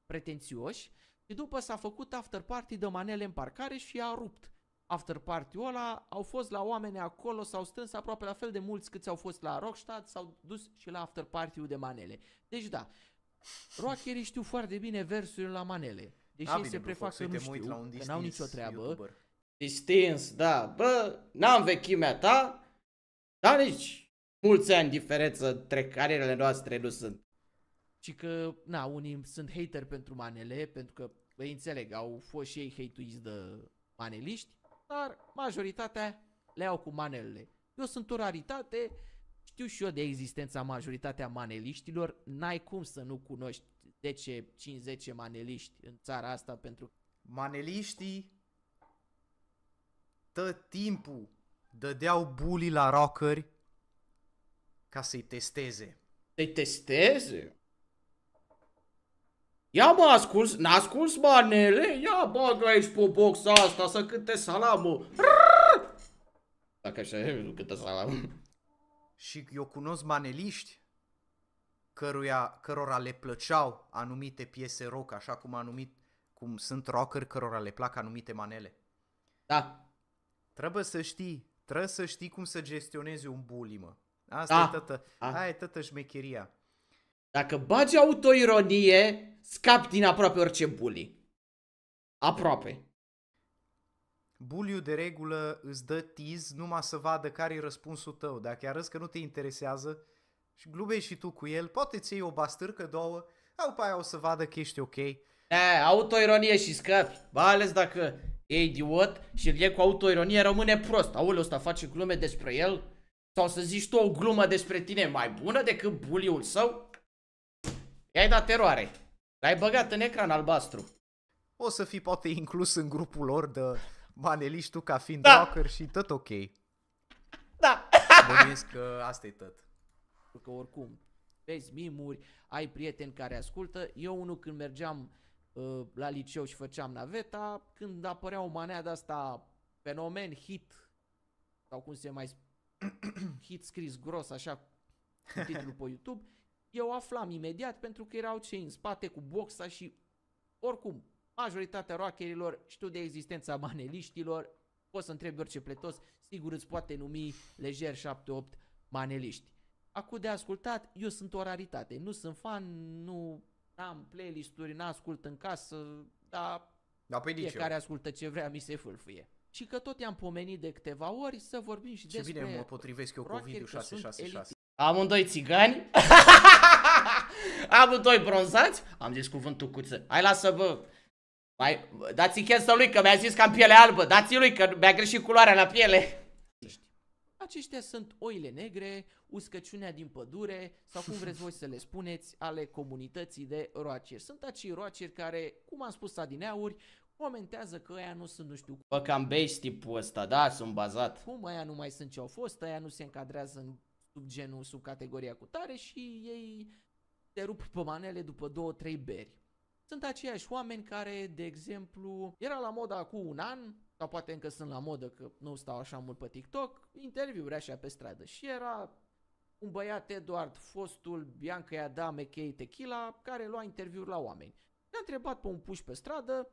[SPEAKER 1] pretențioși. Și după s-a făcut after party de manele în parcare și a rupt after party-ul ăla, au fost la oameni acolo, s-au strâns aproape la fel de mulți câți au fost la Rockstad, s-au dus și la after party-ul de manele. Deci da, Rockerii știu foarte bine versurile la manele. Deși da, ei se prefac că nu știu, la un că n-au nicio treabă. YouTuber. Distins, da. Bă, n-am vechimea ta, dar nici mulți ani diferență între carierele noastre nu sunt. Și că, na, unii sunt hater pentru manele, pentru că, bă, înțeleg, au fost și ei hate de maneliști, dar majoritatea le au cu manelele. Eu sunt o raritate, știu și eu de existența majoritatea maneliștilor, n-ai cum să nu cunoști 10-50 maneliști în țara asta pentru...
[SPEAKER 2] Maneliștii tă timpul dădeau buli la rockeri ca să-i testeze. Să-i testeze? Ia mă ascuns, n-a ascuns manele? Ia bagă aici pe boxa asta să cânte salamul.
[SPEAKER 1] Dacă așa, nu cântă salamul
[SPEAKER 2] și eu cunosc maneliști căruia, cărora le plăceau anumite piese rock, așa cum, anumit, cum sunt rocker cărora le plac anumite manele. Da. Trebuie să știi, trebuie să știi cum să gestionezi un bully, mă. Asta da. e tătă, da. aia e tătă șmecheria. Dacă bagi autoironie, scapi din aproape orice bully.
[SPEAKER 1] Aproape.
[SPEAKER 2] Buliu de regulă îți dă tiz numai să vadă care e răspunsul tău. Dacă arăți că nu te interesează și glumești și tu cu el, poate ți iei o bastârcă, două, sau după aia o să vadă că ești ok. E, autoironie și scap.
[SPEAKER 1] mai ales dacă e idiot și îl e cu autoironie, rămâne prost. Aule, ăsta face glume despre el? Sau să zici tu o glumă despre tine mai bună decât buliul său? I-ai dat eroare. L-ai băgat în ecran albastru.
[SPEAKER 2] O să fii poate inclus în grupul lor de maneliști tu ca fiind da. rocker și tot ok. Da.
[SPEAKER 1] Bănuiesc că asta e tot. Pentru Că oricum, vezi mimuri, ai prieteni care ascultă. Eu unul când mergeam uh, la liceu și făceam naveta, când apărea o manea de asta fenomen, hit, sau cum se mai hit scris gros așa titlul pe YouTube, eu aflam imediat pentru că erau cei în spate cu boxa și oricum majoritatea roacherilor știu de existența maneliștilor, poți să întrebi orice pletos, sigur îți poate numi lejer 7-8 maneliști. Acum de ascultat, eu sunt o raritate, nu sunt fan, nu am playlist-uri, n-ascult în casă, dar da, păi fiecare ascultă ce vrea, mi se fâlfâie. Și că tot i-am pomenit de câteva ori să vorbim și ce despre... Ce bine mă potrivesc eu cu video 666. Amândoi țigani? amândoi bronzați? Am zis cuvântul cuță. Hai lasă, bă! Mai, dați-i cancel lui, că mi-a zis că am piele albă. Dați-i lui, că mi-a greșit culoarea la piele. Aceștia sunt oile negre, uscăciunea din pădure sau cum vreți voi să le spuneți, ale comunității de roaceri. Sunt acei roaceri care, cum am spus adineauri, comentează că aia nu sunt nu știu cum. Bă, cam bești tipul ăsta, da, sunt bazat. Cum aia nu mai sunt ce au fost, aia nu se încadrează în genul, sub categoria cu tare și ei se rup pe manele după două, trei beri sunt aceiași oameni care, de exemplu, era la modă acum un an, sau poate încă sunt la modă că nu stau așa mult pe TikTok, interviuri așa pe stradă și era un băiat Eduard, fostul Bianca Iadame, Chei Tequila, care lua interviuri la oameni. ne a întrebat pe un puș pe stradă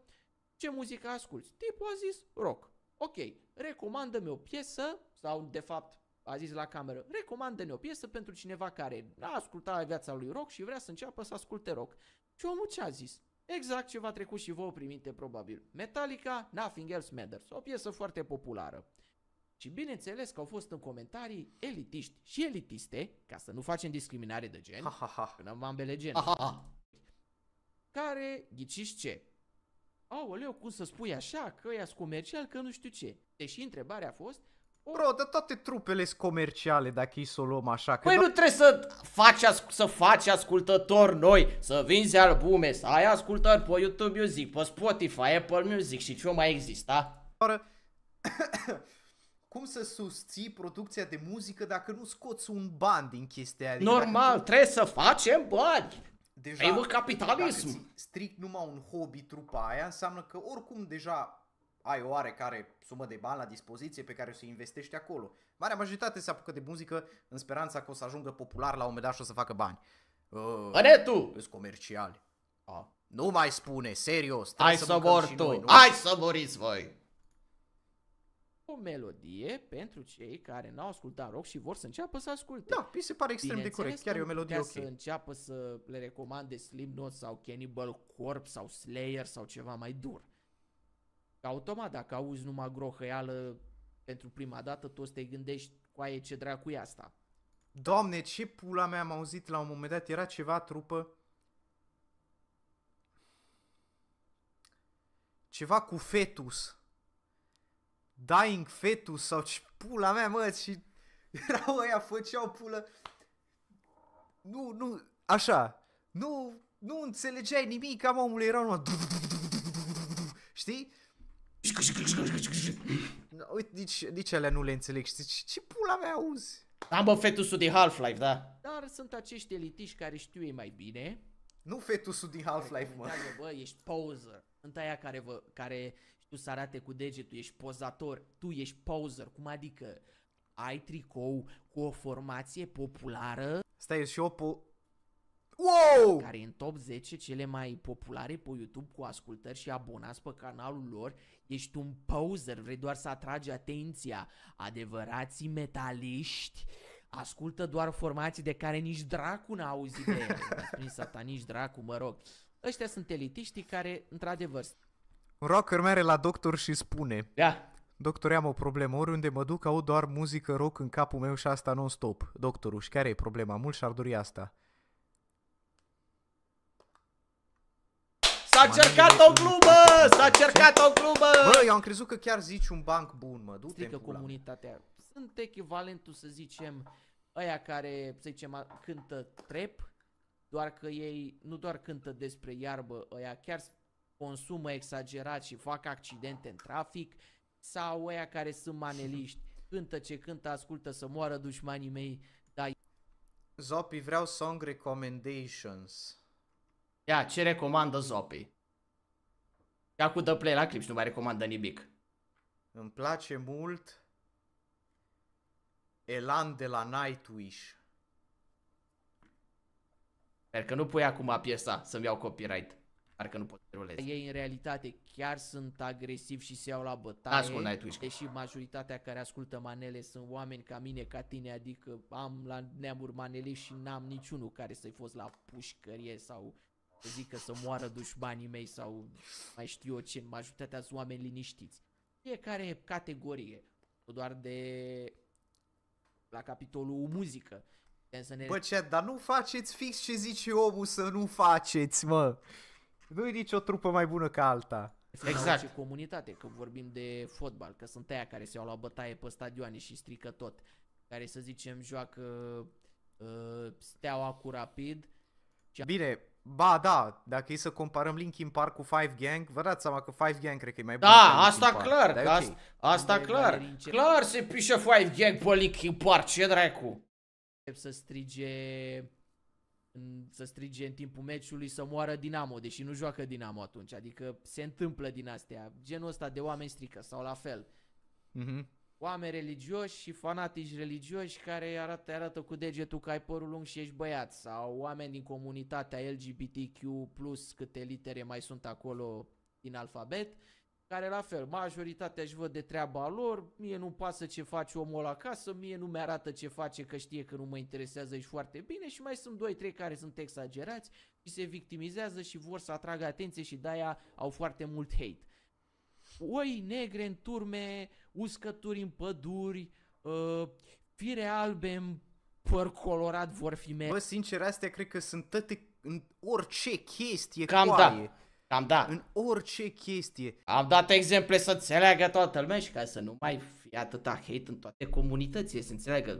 [SPEAKER 1] ce muzică asculți. Tipul a zis rock. Ok, recomandă-mi o piesă, sau de fapt a zis la cameră, recomandă-ne o piesă pentru cineva care a ascultat viața lui rock și vrea să înceapă să asculte rock. Și omul ce a zis? Exact ce v-a trecut și vouă primite probabil. Metallica, Nothing Else Matters, o piesă foarte populară. Și bineînțeles că au fost în comentarii elitiști și elitiste, ca să nu facem discriminare de gen, până am ambele gen. care, ghiciți ce? Aoleu, cum să spui așa, că e comercial, că nu știu ce. Deși întrebarea a fost,
[SPEAKER 2] Bro, de toate trupele sunt comerciale dacă îi să o luăm așa. Că păi da- nu trebuie să faci, să faci
[SPEAKER 1] ascultători noi, să vinzi albume, să ai ascultări pe YouTube Music, pe Spotify, Apple Music și ce mai exista.
[SPEAKER 2] Cum să susții producția de muzică dacă nu scoți un ban din chestia aia? Adică Normal, dacă...
[SPEAKER 1] trebuie să facem bani. Deja, Ei, mă, capitalism.
[SPEAKER 2] strict numai un hobby trupa aia, înseamnă că oricum deja ai o oarecare sumă de bani la dispoziție pe care o să investești acolo. Marea majoritate se apucă de muzică în speranța că o să ajungă popular la un moment dat și o să facă bani. Uh, tu? Sunt comerciali. A. Nu mai spune, serios. Hai să, să mor tu, hai să moriți voi!
[SPEAKER 1] O melodie pentru cei care n-au ascultat rock și vor să înceapă să asculte. Da, mi se pare extrem de corect, chiar e o melodie ok. să înceapă să le recomande Slim Note sau Cannibal Corpse sau Slayer sau ceva mai dur. Automat, dacă auzi numai grohăială pentru prima dată, tu o să te gândești, aia ce dracu e asta?
[SPEAKER 2] Doamne, ce pula mea am auzit la un moment dat, era ceva trupă... Ceva cu fetus. Dying fetus sau ce pula mea, mă, și erau aia, făceau pulă. Nu, nu, așa, nu, nu înțelegeai nimic, am omul era numai... Știi? Uite, nici, nici alea nu le înțeleg și zici, ce pula mea auzi?
[SPEAKER 1] Am bă, fetusul din Half-Life, da. Dar sunt acești elitiști care știu ei mai bine. Nu fetusul din Half-Life, mă. Bă, bă, ești poser. Sunt aia care, vă, care știu să arate cu degetul, ești pozator, tu ești poser. Cum adică? Ai tricou cu o formație populară? Stai, și eu, po wow! care e în top 10 cele mai populare pe YouTube cu ascultări și abonați pe canalul lor, ești un poser, vrei doar să atragi atenția. Adevărații metaliști ascultă doar formații de care nici dracu n-a auzit de satan, nici dracu, mă rog. Ăștia sunt elitiștii care, într-adevăr...
[SPEAKER 2] Un rocker merge la doctor și spune... Da. Doctor, am o problemă. Oriunde mă duc, aud doar muzică rock în capul meu și asta non-stop. Doctorul, și care e problema? Mult și-ar dori asta.
[SPEAKER 1] S-a cercat o glumă! S-a cercat o glumă! Bă, eu am
[SPEAKER 2] crezut că chiar zici un banc bun, mă, du-te Strică comunitatea.
[SPEAKER 1] Sunt echivalentul, să zicem, ăia care, să zicem, cântă trap, doar că ei nu doar cântă despre iarbă, ăia chiar consumă exagerat și fac accidente în trafic, sau ăia care sunt maneliști, cântă ce cântă, ascultă să moară dușmanii mei, dar... Zopi, vreau song recommendations. Ia, ce recomandă Zopi? Ia cu The play la
[SPEAKER 2] clip și nu mai recomandă nimic. Îmi place mult Elan de la Nightwish.
[SPEAKER 1] Sper că nu pui acum piesa să-mi iau copyright. Parcă nu pot rulez. Ei în realitate chiar sunt agresivi și se iau la bătaie. Nightwish. Deși majoritatea care ascultă manele sunt oameni ca mine, ca tine, adică am la neamuri manele și n-am niciunul care să-i fost la pușcărie sau să că să moară dușmanii mei sau mai știu eu ce, majoritatea
[SPEAKER 2] sunt oameni liniștiți.
[SPEAKER 1] Fiecare categorie, nu doar de la capitolul muzică. Să ne... Bă, ce,
[SPEAKER 2] dar nu faceți fix ce zice omul să nu faceți, mă! Nu e nicio trupă mai bună ca alta. Exact. Ce exact.
[SPEAKER 1] comunitate, că vorbim de fotbal, că sunt aia care se iau la bătaie pe stadioane și strică tot.
[SPEAKER 2] Care să zicem joacă uh, steaua cu rapid. Bine, Ba, da, dacă e să comparăm Linkin Park cu Five Gang, vă dați seama că Five Gang cred că e mai bun. Da, asta Park, clar, Park, asta, okay. asta clar. Clar
[SPEAKER 1] se pișe Five Gang pe Linkin Park, ce dracu. Să strige să strige în timpul meciului să moară Dinamo, deși nu joacă Dinamo atunci. Adică se întâmplă din astea. Genul ăsta de oameni strică sau la fel. Mm-hmm oameni religioși și fanatici religioși care arată, arată cu degetul că ai părul lung și ești băiat sau oameni din comunitatea LGBTQ+, câte litere mai sunt acolo din alfabet, care la fel, majoritatea își văd de treaba lor, mie nu pasă ce face omul la acasă, mie nu mi-arată ce face că știe că nu mă interesează și foarte bine și mai sunt 2-3 care sunt exagerați și se victimizează și vor să atragă atenție și de-aia au foarte mult hate oi negre în turme, uscături în păduri, uh,
[SPEAKER 2] fire albe în păr colorat vor fi mele. Bă, sincer, astea cred că sunt toate în orice chestie Cam coaie. da. Cam da. În orice chestie.
[SPEAKER 1] Am dat exemple să înțeleagă toată lumea și ca să nu mai fie atâta hate în toate comunitățile, să înțeleagă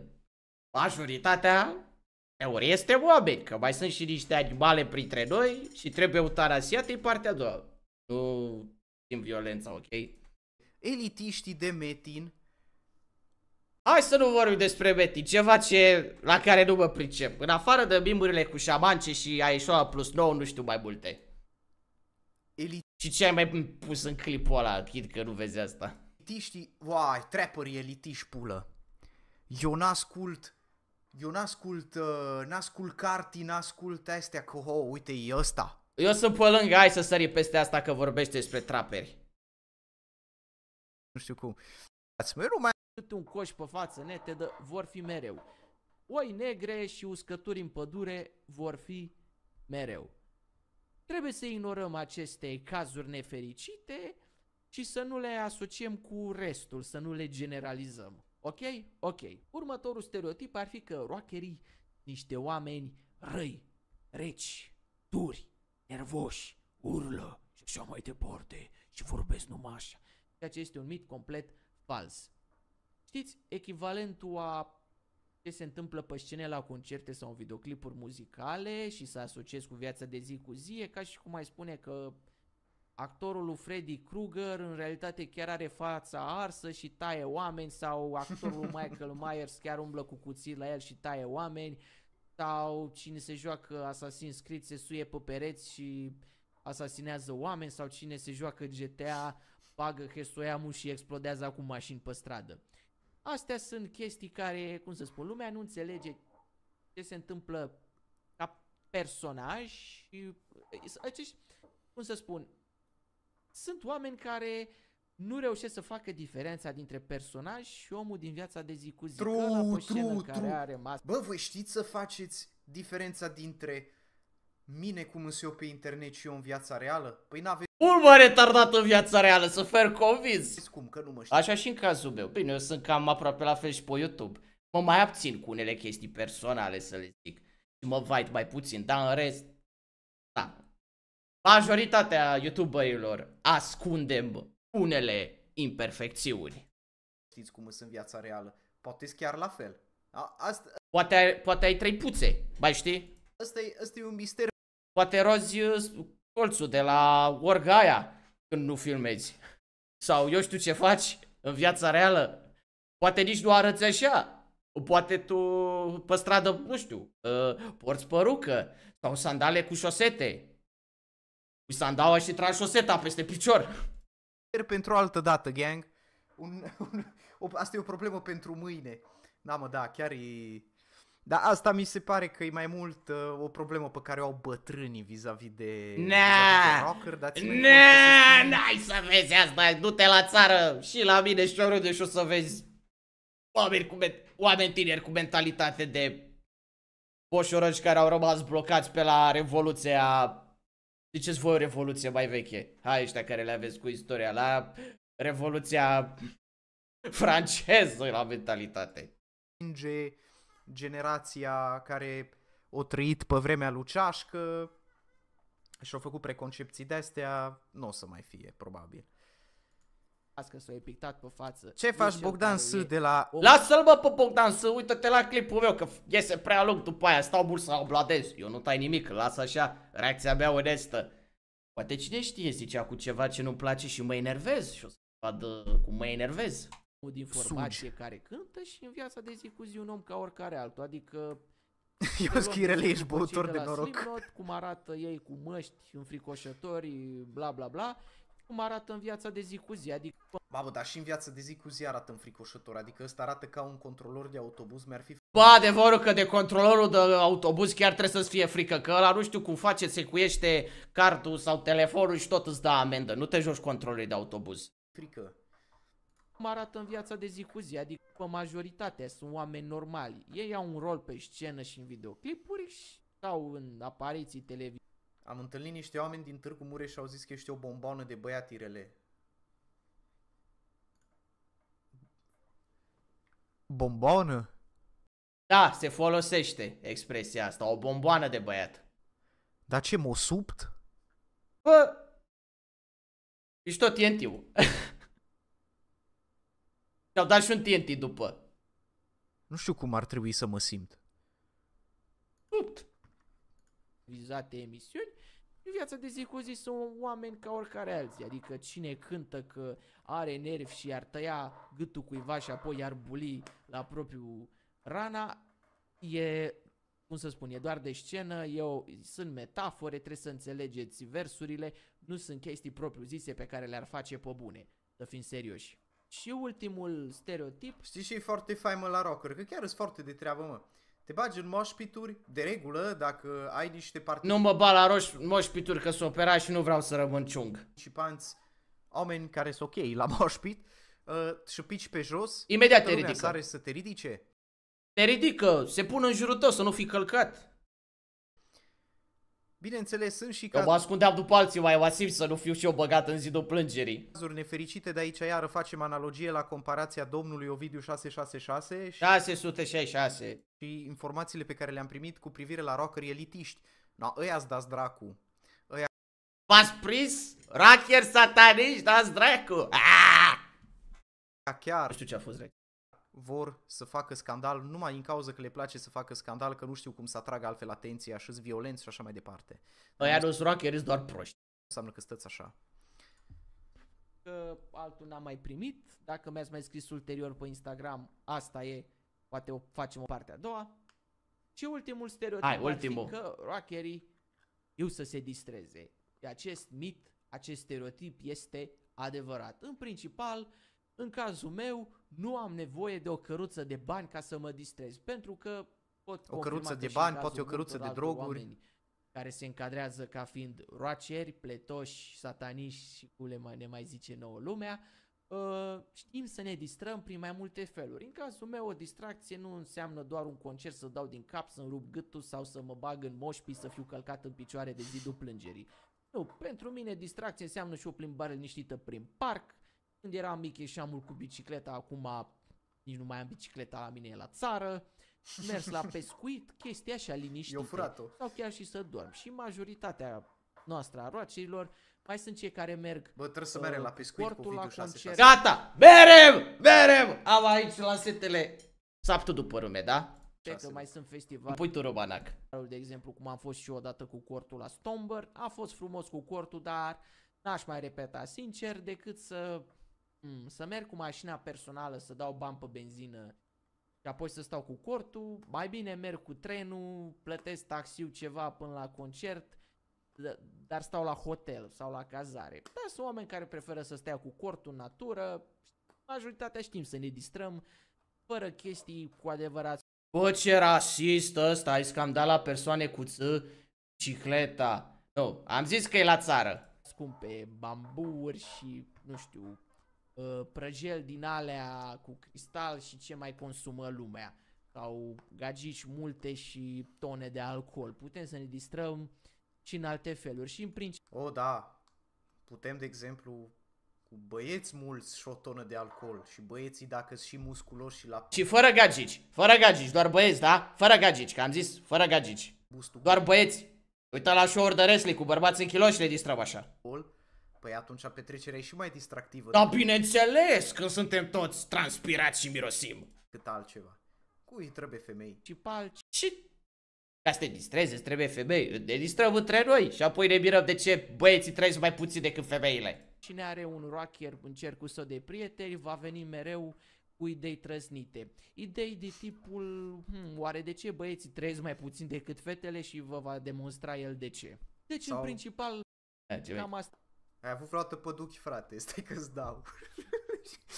[SPEAKER 1] majoritatea ori este oameni, că mai sunt și niște animale printre noi și trebuie eutanasiate, în partea a doua. Nu din violența, ok?
[SPEAKER 2] Elitiștii de Metin.
[SPEAKER 1] Hai să nu vorbim despre Metin, ceva ce, la care nu mă pricep. În afară de bimburile cu șamance și Aishoa plus 9, nu știu mai multe. Elit și ce ai mai pus în clipul ăla, chid că nu vezi asta?
[SPEAKER 2] Elitiștii, uai, trapperii elitiști pulă. Eu n-ascult eu n-ascult, uh, n-ascult cartii, n-ascult astea, că ho, oh, uite, e ăsta.
[SPEAKER 1] Eu sunt pe lângă, hai să sări peste asta că vorbește despre traperi. Nu știu cum. Ați mereu mai... Un coș pe față nete dă, vor fi mereu. Oi negre și uscături în pădure vor fi mereu. Trebuie să ignorăm aceste cazuri nefericite și să nu le asociem cu restul, să nu le generalizăm. Ok? Ok. Următorul stereotip ar fi că rockerii niște oameni răi, reci, duri, nervoși, urlă și așa mai departe și vorbesc numai așa. Ceea ce este un mit complet fals. Știți, echivalentul a ce se întâmplă pe scene la concerte sau în videoclipuri muzicale și să asociezi cu viața de zi cu zi, e ca și cum mai spune că actorul lui Freddy Krueger în realitate chiar are fața arsă și taie oameni sau actorul Michael Myers chiar umblă cu cuțit la el și taie oameni sau cine se joacă Assassin's Creed se suie pe pereți și asasinează oameni sau cine se joacă GTA bagă hestoiamul și explodează acum mașini pe stradă. Astea sunt chestii care, cum să spun, lumea nu înțelege ce se întâmplă ca personaj și acești, cum să spun, sunt oameni care uh, nu reușesc să facă diferența dintre personaj și omul din viața de zi cu zi. True, la pe true, care are
[SPEAKER 2] mas- Bă, voi știți să faceți diferența dintre mine cum îs eu pe internet și eu în viața reală? Păi n-aveți... Mult mai retardat în viața
[SPEAKER 1] reală, să fer convins! Cum, că nu mă știu. Așa și în cazul meu. Bine, eu sunt cam aproape la fel și pe YouTube. Mă mai abțin cu unele chestii personale, să le zic. Și mă vait mai puțin, dar în rest... Da. Majoritatea youtuberilor ascundem unele imperfecțiuni.
[SPEAKER 2] Știți cum sunt viața reală. Poate chiar la fel. A, asta...
[SPEAKER 1] poate, ai, poate ai trei puțe, mai știi?
[SPEAKER 2] Asta e, asta e un mister.
[SPEAKER 1] Poate rozi uh, colțul de la orgaia când nu filmezi. Sau eu știu ce faci în viața reală. Poate nici nu arăți așa. Poate tu pe stradă, nu știu, uh, porți părucă sau sandale cu șosete. Cu sandaua și tragi șoseta peste picior
[SPEAKER 2] pentru o altă dată, gang. Un, un, o, asta e o problemă pentru mâine. Da, mă, da, chiar e... Dar asta mi se pare că e mai mult uh, o problemă pe care o au bătrânii vis-a-vis de, nah. vis de rocker, dar n-ai să
[SPEAKER 1] vezi asta, du-te la țară și la mine și eu și o să vezi oameni, cu oameni tineri cu mentalitate de boșorăci care au rămas blocați pe la Revoluția Ziceți voi o revoluție mai veche. Hai ăștia care le aveți cu istoria
[SPEAKER 2] la revoluția franceză la mentalitate. Generația care o trăit pe vremea luceașcă și au făcut preconcepții de-astea, nu o să mai fie, probabil
[SPEAKER 1] că s-o epictat pe față. Ce faci Bogdan S de la... Lasă-l bă pe Bogdan S, uită-te la clipul meu că iese prea lung după aia, stau mult să obladez. Eu nu tai nimic, las așa, reacția mea onestă. Poate cine știe, zicea cu ceva ce nu-mi place și mă enervez și o să vadă cum mă enervez. O informație Sugi. care cântă și în viața de zi cu zi un om ca oricare altul, adică eu schirele ești băutor de, de noroc. cum arată ei cu măști înfricoșători, bla bla bla cum arată în viața de
[SPEAKER 2] zi cu zi, adică... Mamă, dar și în viața de zi cu zi arată înfricoșător, adică ăsta arată ca un controlor de autobuz, mi-ar fi... Bă,
[SPEAKER 1] adevărul că de controlorul de autobuz chiar trebuie să-ți fie frică, că ăla nu știu cum face, secuiește cardul sau telefonul și tot îți dă amendă, nu te joci controlul de autobuz. Frică. Cum arată în viața de zi cu zi, adică majoritatea sunt oameni normali, ei au un rol pe scenă și în videoclipuri sau în apariții
[SPEAKER 2] televiziune am întâlnit niște oameni din Târgu Mureș și au zis că ești o bomboană de băiat IRL. Bomboană?
[SPEAKER 1] Da, se folosește expresia asta, o bomboană de băiat.
[SPEAKER 2] Dar ce, mă supt?
[SPEAKER 1] Bă, ești tot tnt Și-au dat și un TNT după.
[SPEAKER 2] Nu știu cum ar trebui să mă simt.
[SPEAKER 1] vizate emisiuni, în viața de zi cu zi sunt oameni ca oricare alții, adică cine cântă că are nervi și ar tăia gâtul cuiva și apoi ar buli la propriu rana, e, cum să spun, e doar de scenă, eu, sunt metafore, trebuie să înțelegeți versurile, nu sunt chestii propriu zise pe care le-ar face pe
[SPEAKER 2] bune, să fim serioși. Și ultimul stereotip... Știi și e foarte faimă la rocker, că chiar sunt foarte de treabă, mă. Te bagi în moșpituri, de regulă, dacă ai niște partide... Nu mă bag la roș, moșpituri că s-o opera și nu vreau să rămân ciung. ...participanți, oameni care sunt ok la moșpit, uh, și pici pe jos... Imediat te ridică. să te ridice. Te ridică, se pun în jurul tău să nu fii călcat. Bineînțeles, sunt și că Eu mă
[SPEAKER 1] ascundeam după alții mai masiv să nu fiu și eu băgat în zidul plângerii.
[SPEAKER 2] Cazuri nefericite, de aici iară facem analogie la comparația domnului Ovidiu 666 și... 666. Și informațiile pe care le-am primit cu privire la rocker elitiști. No, ăia-ți dați dracu. Ăia... V-ați prins? Rocker sataniști, dați dracu! Aaaa! Ah! Chiar. Nu știu ce a fost, rec vor să facă scandal numai în cauza că le place să facă scandal, că nu știu cum să atragă altfel atenția și sunt violenți și așa mai departe. Păi Aia nu sunt rockeri, doar proști. Înseamnă că stăți așa.
[SPEAKER 1] Că altul n-am mai primit, dacă mi-ați mai scris ulterior pe Instagram, asta e, poate o facem o parte a doua. Și ultimul stereotip Hai, ultimul. că rockerii eu să se distreze. Acest mit, acest stereotip este adevărat. În principal, în cazul meu, nu am nevoie de o căruță de bani ca să mă distrez, pentru că pot o căruță de bani, poate o căruță de droguri care se încadrează ca fiind roaceri, pletoși, sataniști și cum le mai, ne mai zice nouă lumea, Uh, știm să ne distrăm prin mai multe feluri. În cazul meu, o distracție nu înseamnă doar un concert să dau din cap, să-mi rup gâtul sau să mă bag în moșpi să fiu călcat în picioare de zidul plângerii. Nu, pentru mine distracție înseamnă și o plimbare liniștită prin parc, când eram mic ieșeam mult cu bicicleta, acum nici nu mai am bicicleta la mine la țară, mers la pescuit, chestia așa liniștită. Eu furat-o. Sau chiar și să dorm. Și majoritatea noastră a roacilor, mai sunt cei care merg Bă, trebuie să merem la pescuit cu la Gata! Merem! Merem! Am aici la setele saptul după rume, da? Cred că mai sunt festival. Pui tu robanac. De exemplu, cum am fost și eu odată cu cortul la Stomber, a fost frumos cu cortul, dar n-aș mai repeta sincer decât să Mm, să merg cu mașina personală, să dau bani pe benzină și apoi să stau cu cortul, mai bine merg cu trenul, plătesc taxiul ceva până la concert, dar stau la hotel sau la cazare. Da, sunt oameni care preferă să stea cu cortul în natură, majoritatea știm să ne distrăm, fără chestii cu adevărat. Bă, ce rasist ăsta, ai scandal la persoane cu ță, bicicleta. Nu, no, am zis că e la țară. Scumpe bambuuri și, nu știu, Uh, prăjel din alea cu cristal și ce mai consumă lumea. Au gagici multe și tone de alcool. Putem să ne distrăm
[SPEAKER 2] și în alte feluri. Și în principiu... Oh, da. Putem, de exemplu, cu băieți mulți și o tonă de alcool și băieții dacă sunt și musculoși și la... Și
[SPEAKER 1] fără gagici, fără gagici, doar băieți, da? Fără gagici, că am zis, fără gagici. Bustu. Doar băieți. Uita la show-uri de wrestling cu bărbați în kilo și le distrăm așa.
[SPEAKER 2] Alcool Păi atunci petrecerea e și mai distractivă. Da,
[SPEAKER 1] bineînțeles
[SPEAKER 2] că suntem toți transpirați și mirosim. Cât altceva.
[SPEAKER 1] Cui trebuie femei? Și palci. Și ca să te distreze, îți trebuie femei. Ne distrăm între noi și apoi ne mirăm de ce băieții trăiesc mai puțin decât femeile. Cine are un rocker în cercul său de prieteni va veni mereu cu idei trăznite. Idei de tipul, hmm, oare de ce băieții trăiesc mai puțin decât fetele și vă va demonstra el de
[SPEAKER 2] ce. Deci Sau... în principal, cam asta. Ai avut vreodată păduchi, frate, stai că-ți dau.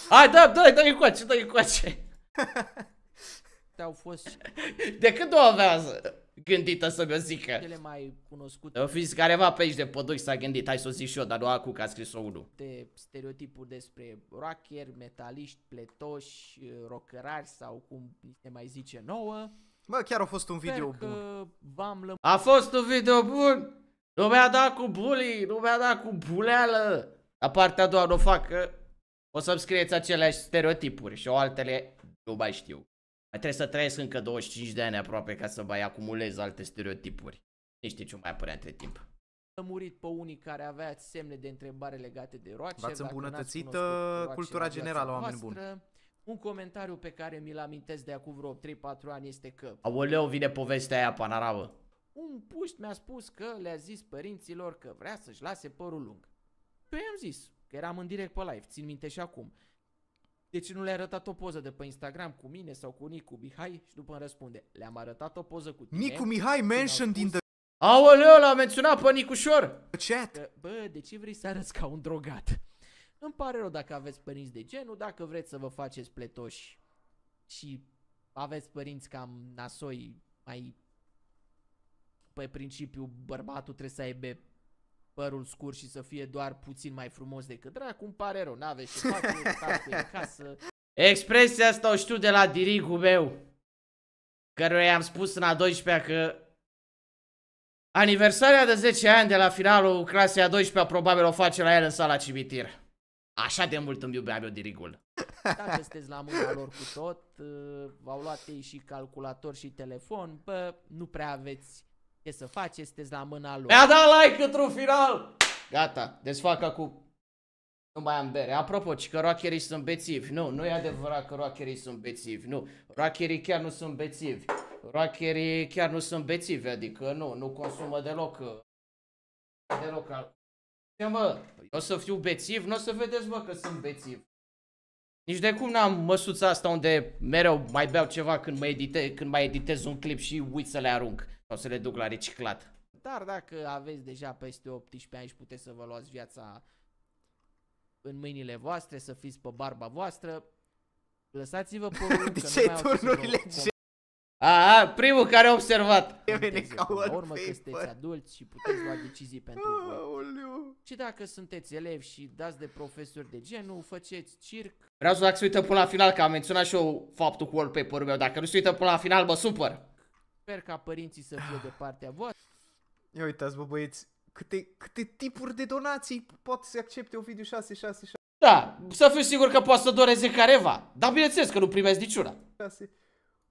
[SPEAKER 2] Hai, da, da, da-i
[SPEAKER 1] coace, da-i coace. au fost... De când o avea gândită să mi-o zică? Cele mai cunoscute... Au fi careva pe aici de păduchi s-a gândit, hai să o zic și eu, dar nu acu că a scris-o unul. De stereotipuri despre rocker, metaliști, pletoși, rockerari sau cum se mai zice nouă. Bă, chiar a fost un video Sper bun. Că v-am lăm- A fost un video bun! Nu mi-a dat cu bully, nu mi-a dat cu buleală. La partea a doua nu o fac, că o să-mi scrieți aceleași stereotipuri și o altele nu mai știu. Mai trebuie să trăiesc încă 25 de ani aproape ca să mai acumulez alte stereotipuri. Nici știu ce mai apărea între timp. Am murit pe unii care aveați semne de întrebare legate de roace. V-ați îmbunătățit uh, cultura generală, oameni buni. Un comentariu pe care mi-l amintesc de acum vreo 3-4 ani este că... Aoleu, vine povestea aia panaravă un puști mi-a spus că le-a zis părinților că vrea să-și lase părul lung. Eu păi i-am zis, că eram în direct pe live, țin minte și acum. Deci nu le-ai arătat o poză de pe Instagram cu mine sau cu Nicu Mihai? Și după îmi răspunde, le-am arătat o poză cu tine. Nicu Mihai
[SPEAKER 2] mentioned in the... Aoleu, l-a
[SPEAKER 1] menționat pe Nicușor! Chat! Că, bă, de ce vrei să arăți ca un drogat? Îmi pare rău dacă aveți părinți de genul, dacă vreți să vă faceți pletoși și aveți părinți cam nasoi mai pe principiu bărbatul trebuie să aibă părul scurt și să fie doar puțin mai frumos decât dracu, îmi pare rău, n-aveți ce fac, în casă. Expresia asta o știu de la dirigul meu, căruia i-am spus în a 12-a că aniversarea de 10 ani de la finalul clasei a 12-a probabil o face la el în sala cimitir. Așa de mult îmi iubeam eu dirigul. Dacă sunteți la mâna lor cu tot, uh, v-au luat ei și calculator și telefon, bă, nu prea aveți ce să faci, sunteți la mâna lui. Mi-a dat like într-un final! Gata, desfac acum. Nu mai am bere. Apropo, ci că rockerii sunt bețivi. Nu, nu e adevărat că rockerii sunt bețivi. Nu, rockerii chiar nu sunt bețivi. Rockerii chiar nu sunt bețivi, adică nu, nu consumă deloc. Deloc al... Ce mă, eu să fiu bețiv? Nu o să vedeți, mă, că sunt bețiv. Nici de cum n-am măsuța asta unde mereu mai beau ceva când, mă edite, când mai editez un clip și uit să le arunc. Sau să le duc la reciclat. Dar dacă aveți deja peste 18 ani și puteți să vă luați viața în mâinile voastre, să fiți pe barba voastră, lăsați-vă părul De ce turnurile ce? A, a, primul care a observat. Vine la urmă că sunteți adulți și puteți lua decizii pentru voi. Și dacă sunteți elevi și dați de profesori de genul, faceți circ. Vreau să dacă se uită până la final, că am menționat și eu faptul cu wallpaper-ul meu. Dacă nu se uită până la final, mă supăr.
[SPEAKER 2] Sper ca părinții să fie de ah. partea voastră. Ia uitați, bă băieți, câte, câte tipuri de donații poate să accepte o video 666. Da,
[SPEAKER 1] să fiu sigur că poate să doreze careva. Dar bineînțeles că nu primesc niciuna.
[SPEAKER 2] 6.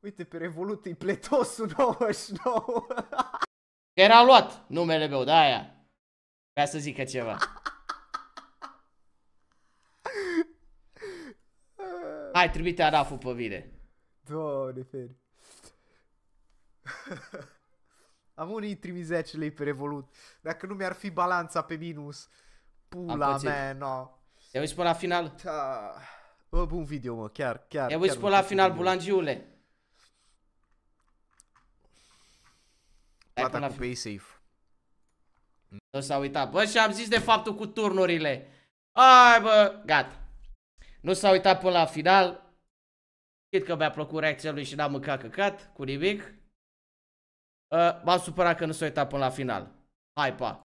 [SPEAKER 2] Uite, pe Revolut e pletosul 99. Era luat numele meu, da aia. Ca să zică ceva.
[SPEAKER 1] Hai, trimite
[SPEAKER 2] araful pe vine. Doamne, feri. Am unii trimis 10 lei pe Revolut. Dacă nu mi-ar fi balanța pe minus. Pula mea, no. Te uiți până la final? Da. Bă, bun video, mă, chiar, chiar. Te uiți până la final, bulangiule. Plata cu safe.
[SPEAKER 1] Nu s-a uitat. Bă, și am zis de faptul cu turnurile. Ai, bă, gata. Nu s-a uitat până la final. Cred că mi-a plăcut reacția lui și n-am mâncat căcat cu nimic. Uh, m-am supărat că nu s-a uitat până la final. Hai, pa!